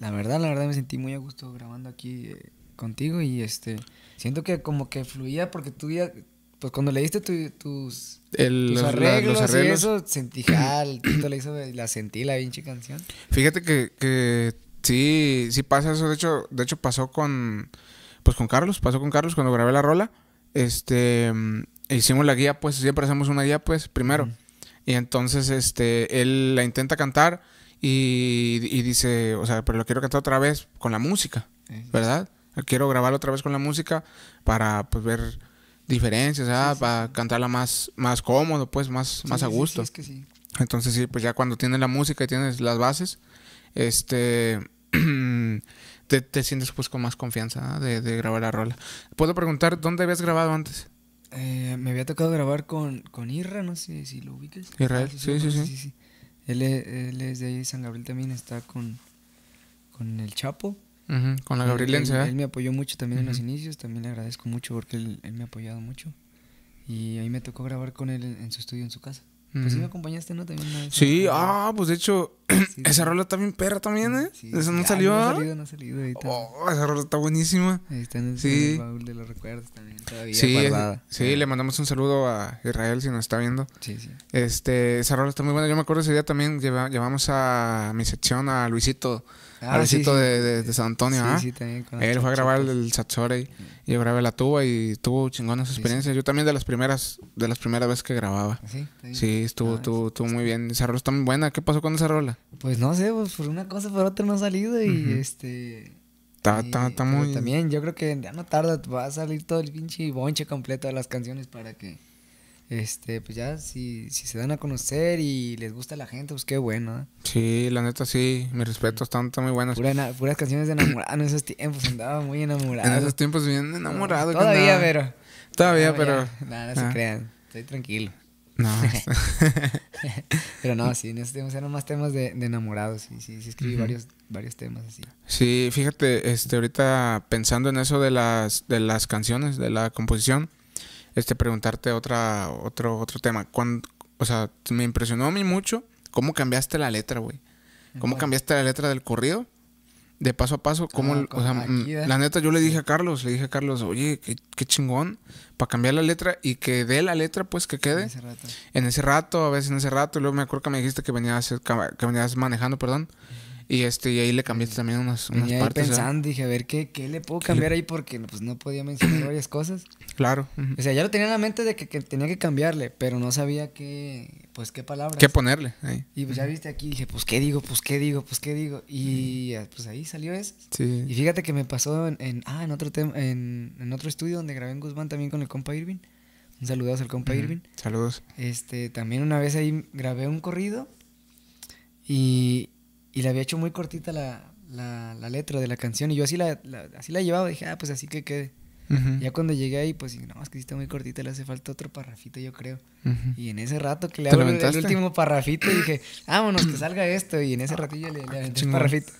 la verdad, la verdad me sentí muy a gusto grabando aquí eh, contigo y este, siento que como que fluía porque tú ya, pues cuando leíste tus, tus los, arreglos, y eso, sentí, jal, la sentí la pinche canción. Fíjate que, que sí, sí pasa eso, de hecho, de hecho pasó con pues con Carlos, pasó con Carlos cuando grabé la rola, este, mm, hicimos la guía, pues siempre hacemos una guía, pues primero. Y entonces, este, él la intenta cantar y, dice, o sea, pero lo quiero cantar otra vez con la música, ¿verdad? Quiero grabar otra vez con la música para pues, ver diferencias, para cantarla más, más cómodo, pues más, más a gusto. Entonces sí, pues ya cuando tienes la música y tienes las bases, este te, sientes pues con más confianza de, grabar a rola. ¿Puedo preguntar dónde habías grabado antes? Eh, me había tocado grabar con, Irra, no sé si lo ubicas. Irra, ah, sí, sí, sí, Él, e, es, de ahí, San Gabriel también está con, con el Chapo. con la Gabrielense, ¿eh? él, me apoyó mucho también en los inicios, también le agradezco mucho porque él, me ha apoyado mucho. Y ahí me tocó grabar con él en su estudio, en su casa. Pues sí me acompañaste, ¿no? También una Sí, ah, pues de hecho, esa rola está bien perra también, ¿eh? esa no salió. No ha ah? salido, no ha salido. Oh, esa rola está buenísima. Ahí está en el, sí. baúl de los recuerdos también, todavía sí, guardada. Sí, le mandamos un saludo a Israel si nos está viendo. Sí, sí. Este, esa rola está muy buena. Yo me acuerdo ese día también llevamos a mi sección a Luisito. Ah, De, de, San Antonio, sí, ¿ah? también Él fue a grabar el Satsore y yo grabé la tuba y tuvo chingonas experiencias. Yo también de las primeras, de las primeras veces que grababa. ¿Ah, sí, estuvo, ah, estuvo, estuvo, muy bien. Esa rola está muy buena. ¿Qué pasó con esa rola? Pues no sé, pues por una cosa por otra no ha salido y este. Está, está, está muy. También yo creo que ya no tarda, va a salir todo el pinche bonche completo de las canciones para que este, pues ya, si, si se dan a conocer y les gusta la gente, pues qué bueno. ¿eh? Sí, la neta sí, mis respetos, están, muy buenos. puras canciones de enamorado en esos tiempos, andaba muy enamorado. En esos tiempos bien enamorado. todavía, pero. Todavía, pero. Nada, no, se ah. crean, estoy tranquilo. No. Este. pero no, sí, en esos tiempos eran más temas de, enamorados. Sí, sí, sí escribí varios, varios temas así. Sí, fíjate, este, ahorita pensando en eso de las, de las canciones, de la composición este, preguntarte otra, otro, otro tema. o sea, me impresionó a mí mucho cómo cambiaste la letra, güey. Cómo cambiaste la letra del corrido. De paso a paso, cómo, ah, mm, la neta yo le dije a Carlos, le dije a Carlos, oye, qué, chingón, para cambiar la letra y que dé la letra, pues que quede. En ese rato. a veces en ese rato, luego me acuerdo que me dijiste que venías, eh, que venías manejando, perdón. Y este, y ahí le cambiaste también unas, unas partes. Ahí pensando, dije, a ver ¿qué, qué le puedo cambiar ahí porque pues no podía mencionar varias cosas. Claro. O sea, ya lo tenía en la mente de que, que, tenía que cambiarle, pero no sabía qué, pues qué palabras. Qué ponerle. Ahí. Y pues ya viste aquí, dije, pues qué digo, pues qué digo, pues qué digo. Y eh, pues ahí salió eso. Sí. Y fíjate que me pasó en, ah, en otro tema, en, en, otro estudio donde grabé en Guzmán también con el compa Irving. Un saludazo al compa Irving. Saludos. Este, también una vez ahí grabé un corrido y y le había hecho muy cortita la, letra de la canción. Y yo así la, la, así la llevaba. Dije, ah, pues así que quede. Ya cuando llegué ahí, pues no, es que sí está muy cortita, le hace falta otro parrafito, yo creo. Y en ese rato que le hago el, último parrafito, dije, vámonos, que salga esto. Y en ese ratillo le, le ah, aventé el parrafito.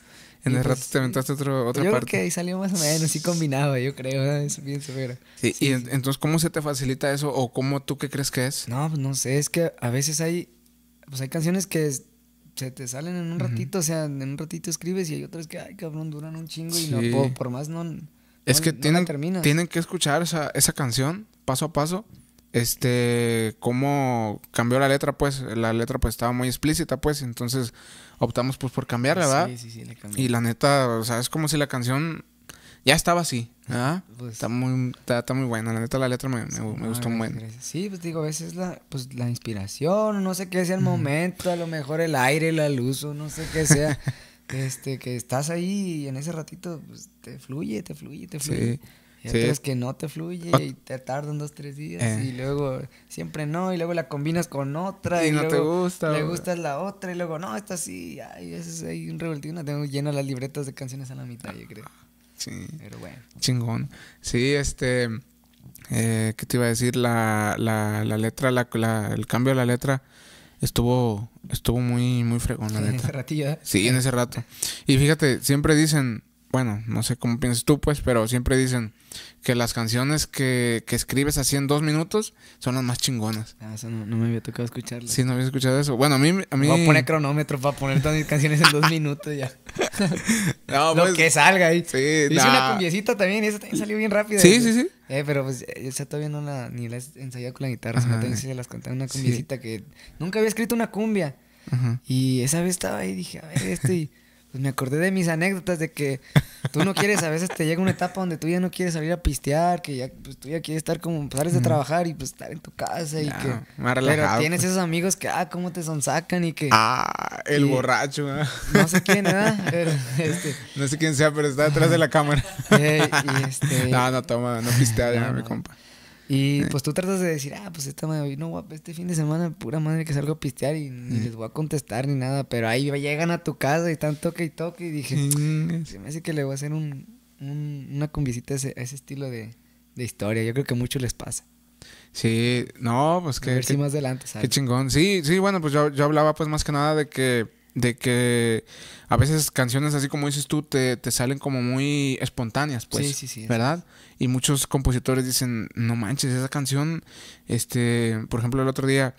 En ese pues, rato te aventaste otro, otra parte. creo que ahí salió más o menos, así combinado, yo creo, ¿no? es bien severo. Sí, y entonces, ¿cómo se te facilita eso o cómo tú qué crees que es? No, pues no sé, es que a veces hay, pues hay canciones que se te salen en un ratito, o sea, en un ratito escribes y hay otras que, ay, cabrón, duran un chingo y no por más no... Es que tienen, tienen que escuchar esa, esa canción paso a paso este, cómo cambió la letra, pues, la letra pues estaba muy explícita, pues, entonces optamos pues por cambiarla, ¿verdad? Sí, sí, sí, le cambiamos. Y la neta, o sea, es como si la canción ya estaba así. Ah, pues. está, muy, está, muy bueno. La neta, la letra me, me, gustó un Sí, pues digo, a veces la, pues, la inspiración, no sé qué sea el momento, a lo mejor el aire, la luz, o no sé qué sea. este, que estás ahí y en ese ratito pues, te fluye, te fluye, te fluye. Y entonces que no te fluye y te tardan dos, tres días eh. y luego siempre no y luego la combinas con otra y, no te gusta. Le gustas la otra y luego no, está así ay, es un revoltino, tengo lleno las libretas de canciones a la mitad, yo creo. Ah, Sí. Pero bueno. Chingón. Sí, este. Eh, ¿Qué te iba a decir? La, la, letra, el cambio de la letra estuvo estuvo muy muy fregón la en ese ratillo ¿eh? sí en ese rato y fíjate siempre dicen bueno, no sé cómo piensas tú, pues, pero siempre dicen que las canciones que, que escribes así en dos minutos son las más chingonas. Ah, eso no, me había tocado escucharlas. Sí, no había escuchado eso. Bueno, a mí... A mí... Voy a poner cronómetro para poner todas mis canciones en dos minutos ya. no, Lo pues, que salga ahí. Sí, Hice una cumbiecita también y esa también salió bien rápido. Sí, sí, sí. Eh, pero pues esa eh, todavía no la... Ni la he ensayado con la guitarra, sino también se las en una cumbiecita que... Nunca había escrito una cumbia. Ajá. Y esa vez estaba ahí y dije, a ver, este pues me acordé de mis anécdotas de que tú no quieres, a veces te llega una etapa donde tú ya no quieres salir a pistear, que ya pues, tú ya quieres estar como, pues, sales de trabajar y pues estar en tu casa y que... Más relajado, pero tienes pues. esos amigos que, ah, cómo te sonsacan y que... Ah, el borracho. No sé quién, ¿verdad? Este, no sé quién sea, pero está detrás de la cámara. Este, no, no toma, no pistea, mi compa. Y pues tú tratas de decir, ah, pues esta madre, no, este fin de semana, pura madre que salgo a pistear y ni les voy a contestar ni nada, pero ahí llegan a tu casa y están toque y toque y dije, se me hace que le voy a hacer un, una con a ese, a ese estilo de, historia, yo creo que mucho les pasa. Sí, no, pues que... A ver si más adelante, ¿sabes? Qué chingón, sí, sí, bueno, pues yo, yo hablaba pues más que nada de que de que a veces canciones así como dices tú te, salen como muy espontáneas, pues. ¿Verdad? Y muchos compositores dicen, no manches, esa canción, este, por ejemplo, el otro día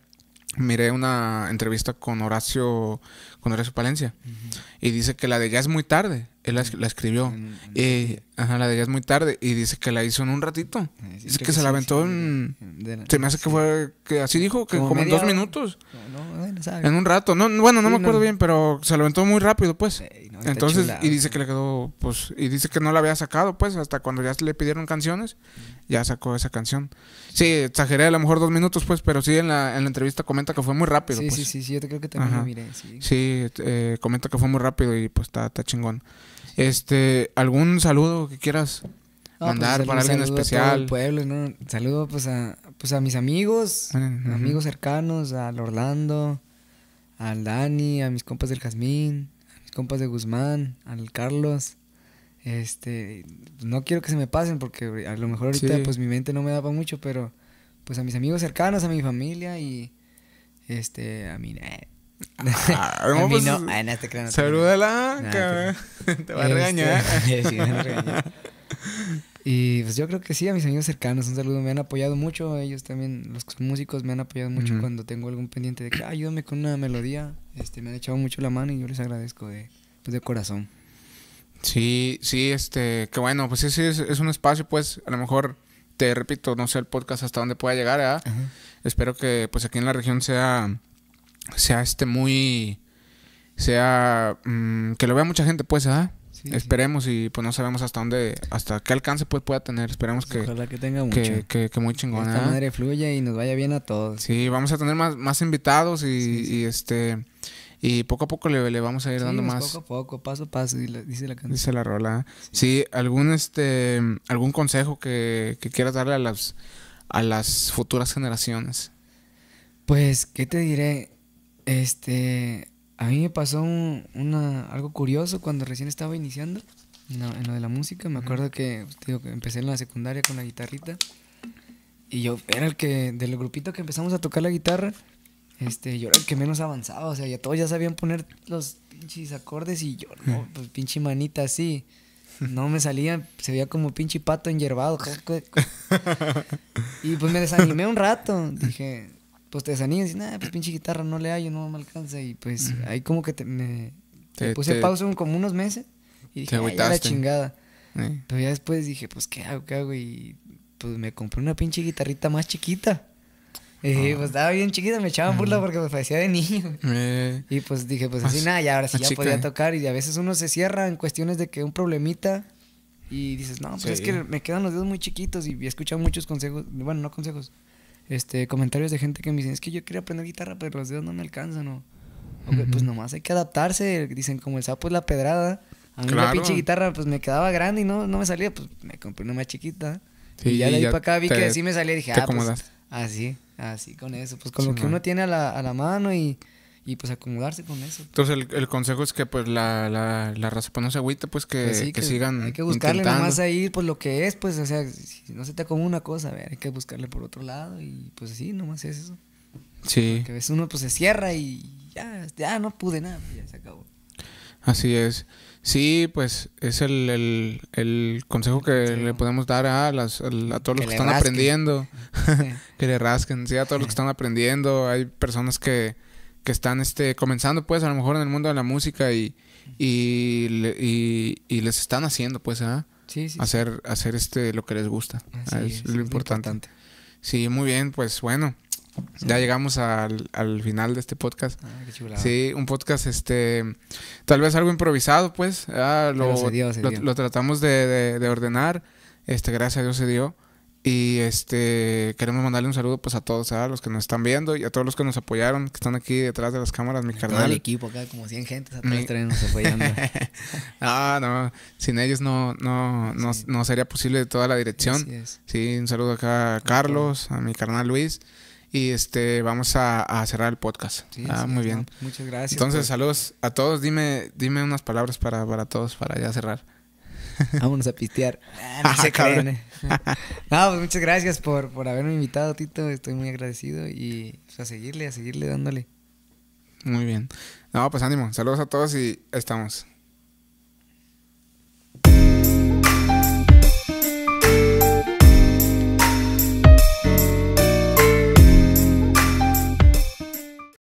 miré una entrevista con Horacio, con Horacio Palencia y dice que la de Ya es muy tarde, él la, escribió. Eh, Ajá, la de ella es muy tarde. Y dice que la hizo en un ratito. Eh, dice que, se la aventó en. se me hace que fue. que así dijo, que como, en dos minutos. No, no, sabe. En un rato. No, bueno, no me acuerdo bien, pero se la aventó muy rápido, pues. Entonces, y dice que le quedó. Pues, y dice que no la había sacado, pues, hasta cuando ya le pidieron canciones, ya sacó esa canción. Sí, exageré a lo mejor dos minutos, pues, pero sí en la, en la entrevista comenta que fue muy rápido. Sí, sí, pues. sí, yo te creo que también miré. Sí, eh, comenta que fue muy rápido y pues está, está chingón. Este, ¿algún saludo que quieras pues, mandar para alguien especial? Saludo pues a, pues a mis amigos, amigos cercanos, al Orlando, al Dani, a mis compas del Jazmín, a mis compas de Guzmán, al Carlos. Este, no quiero que se me pasen porque a lo mejor ahorita pues mi mente no me da para mucho, pero pues a mis amigos cercanos, a mi familia y este, a mi te va a este, regañar. Y pues yo creo que sí, a mis amigos cercanos, un saludo, me han apoyado mucho, ellos también, los músicos me han apoyado mucho cuando tengo algún pendiente de que ayúdame con una melodía, este, me han echado mucho la mano y yo les agradezco de, pues, corazón. Sí, sí, este, que bueno, pues sí, es, un espacio, pues, a lo mejor, te repito, no sé el podcast hasta dónde pueda llegar, Espero que, pues, aquí en la región sea sea este muy sea mm, que lo vea mucha gente pues ¿ah? esperemos y pues no sabemos hasta dónde hasta qué alcance pues pueda tener esperemos que ojalá que tenga mucho. Que, que, muy chingón esta ¿eh? madre fluya y nos vaya bien a todos sí vamos a tener más invitados y, y este y poco a poco le, vamos a ir dando más poco a poco paso a paso dice la canción dice la rola sí, algún este algún consejo que, que quieras darle a las a las futuras generaciones pues qué te diré este, a mí me pasó una, algo curioso cuando recién estaba iniciando en lo, de la música. Me acuerdo pues, que, empecé en la secundaria con la guitarrita. Y yo era el que, del grupito que empezamos a tocar la guitarra, este, yo era el que menos avanzaba. O sea, ya todos ya sabían poner los pinches acordes y yo, no, pues pinche manita así. No me salía, se veía como pinche pato enyerbado. y pues me desanimé un rato. Dije, pues te desanimas y dices, pues pinche guitarra no le hallo, no me alcanza. Y pues ahí como que me, puse pausa como unos meses y dije, la chingada. Pero ya después dije, pues qué hago, qué hago. Y pues me compré una pinche guitarrita más chiquita. Y ah. pues estaba bien chiquita, me echaban burla porque me parecía de niño. Eh. Y pues dije, pues así nada, ya ahora sí ya podía eh. tocar. Y a veces uno se cierra en cuestiones de que un problemita y dices, no, pues es que me quedan los dedos muy chiquitos y he escuchado muchos consejos, bueno, no consejos, este, comentarios de gente que me dicen, es que yo quería aprender guitarra, pero los dedos no me alcanzan. O, que, pues nomás hay que adaptarse. Dicen, como el sapo es la pedrada. A mí la pinche guitarra pues me quedaba grande y no, no me salía. Pues me compré una más chiquita. y ya de ahí para acá vi que así me salía y dije, ah, pues, así, ah, así ah, con eso. Pues con lo que uno tiene a la, a la mano y y pues acomodarse con eso. Entonces el, consejo es que pues la, la, la raza pues no se agüita, pues, pues que, sigan. Hay que buscarle más nomás ahí pues lo que es, pues o sea, si no se te acomoda una cosa, ver, hay que buscarle por otro lado y pues sí, nomás es eso. Sí. Que a veces uno pues se cierra y ya, ya no pude nada, ya se acabó. Así es. Sí, pues es el, consejo que le podemos dar a, las, todos los que están aprendiendo. que le rasquen, sí, a todos los que están aprendiendo. Hay personas que que están este, comenzando, pues, a lo mejor en el mundo de la música y, y, y, les están haciendo, pues, ¿ah? hacer, hacer este, lo que les gusta. Ah, es, lo importante. Sí, muy bien, pues bueno. Ya llegamos al, final de este podcast. Ah, sí, un podcast, este, tal vez algo improvisado, pues. lo, Lo, tratamos de, ordenar. Este, gracias a Dios se dio. Y este queremos mandarle un saludo pues a todos, a los que nos están viendo y a todos los que nos apoyaron, que están aquí detrás de las cámaras, mi carnal. Todo el equipo acá, como 100 gentes atrás apoyando. ah, no, sin ellos no, no, no, sería posible toda la dirección. Sí, un saludo acá a Carlos, a mi carnal Luis. Y este, vamos a, cerrar el podcast. ah, muy bien. Muchas gracias. Entonces, pues. saludos a todos. Dime, dime unas palabras para, para todos, para ya cerrar. Vámonos a pistear. Ah, no ah, se eh. no, pues muchas gracias por, por haberme invitado, Tito. Estoy muy agradecido y pues, a seguirle, a seguirle dándole. Muy bien. No, pues ánimo. Saludos a todos y estamos.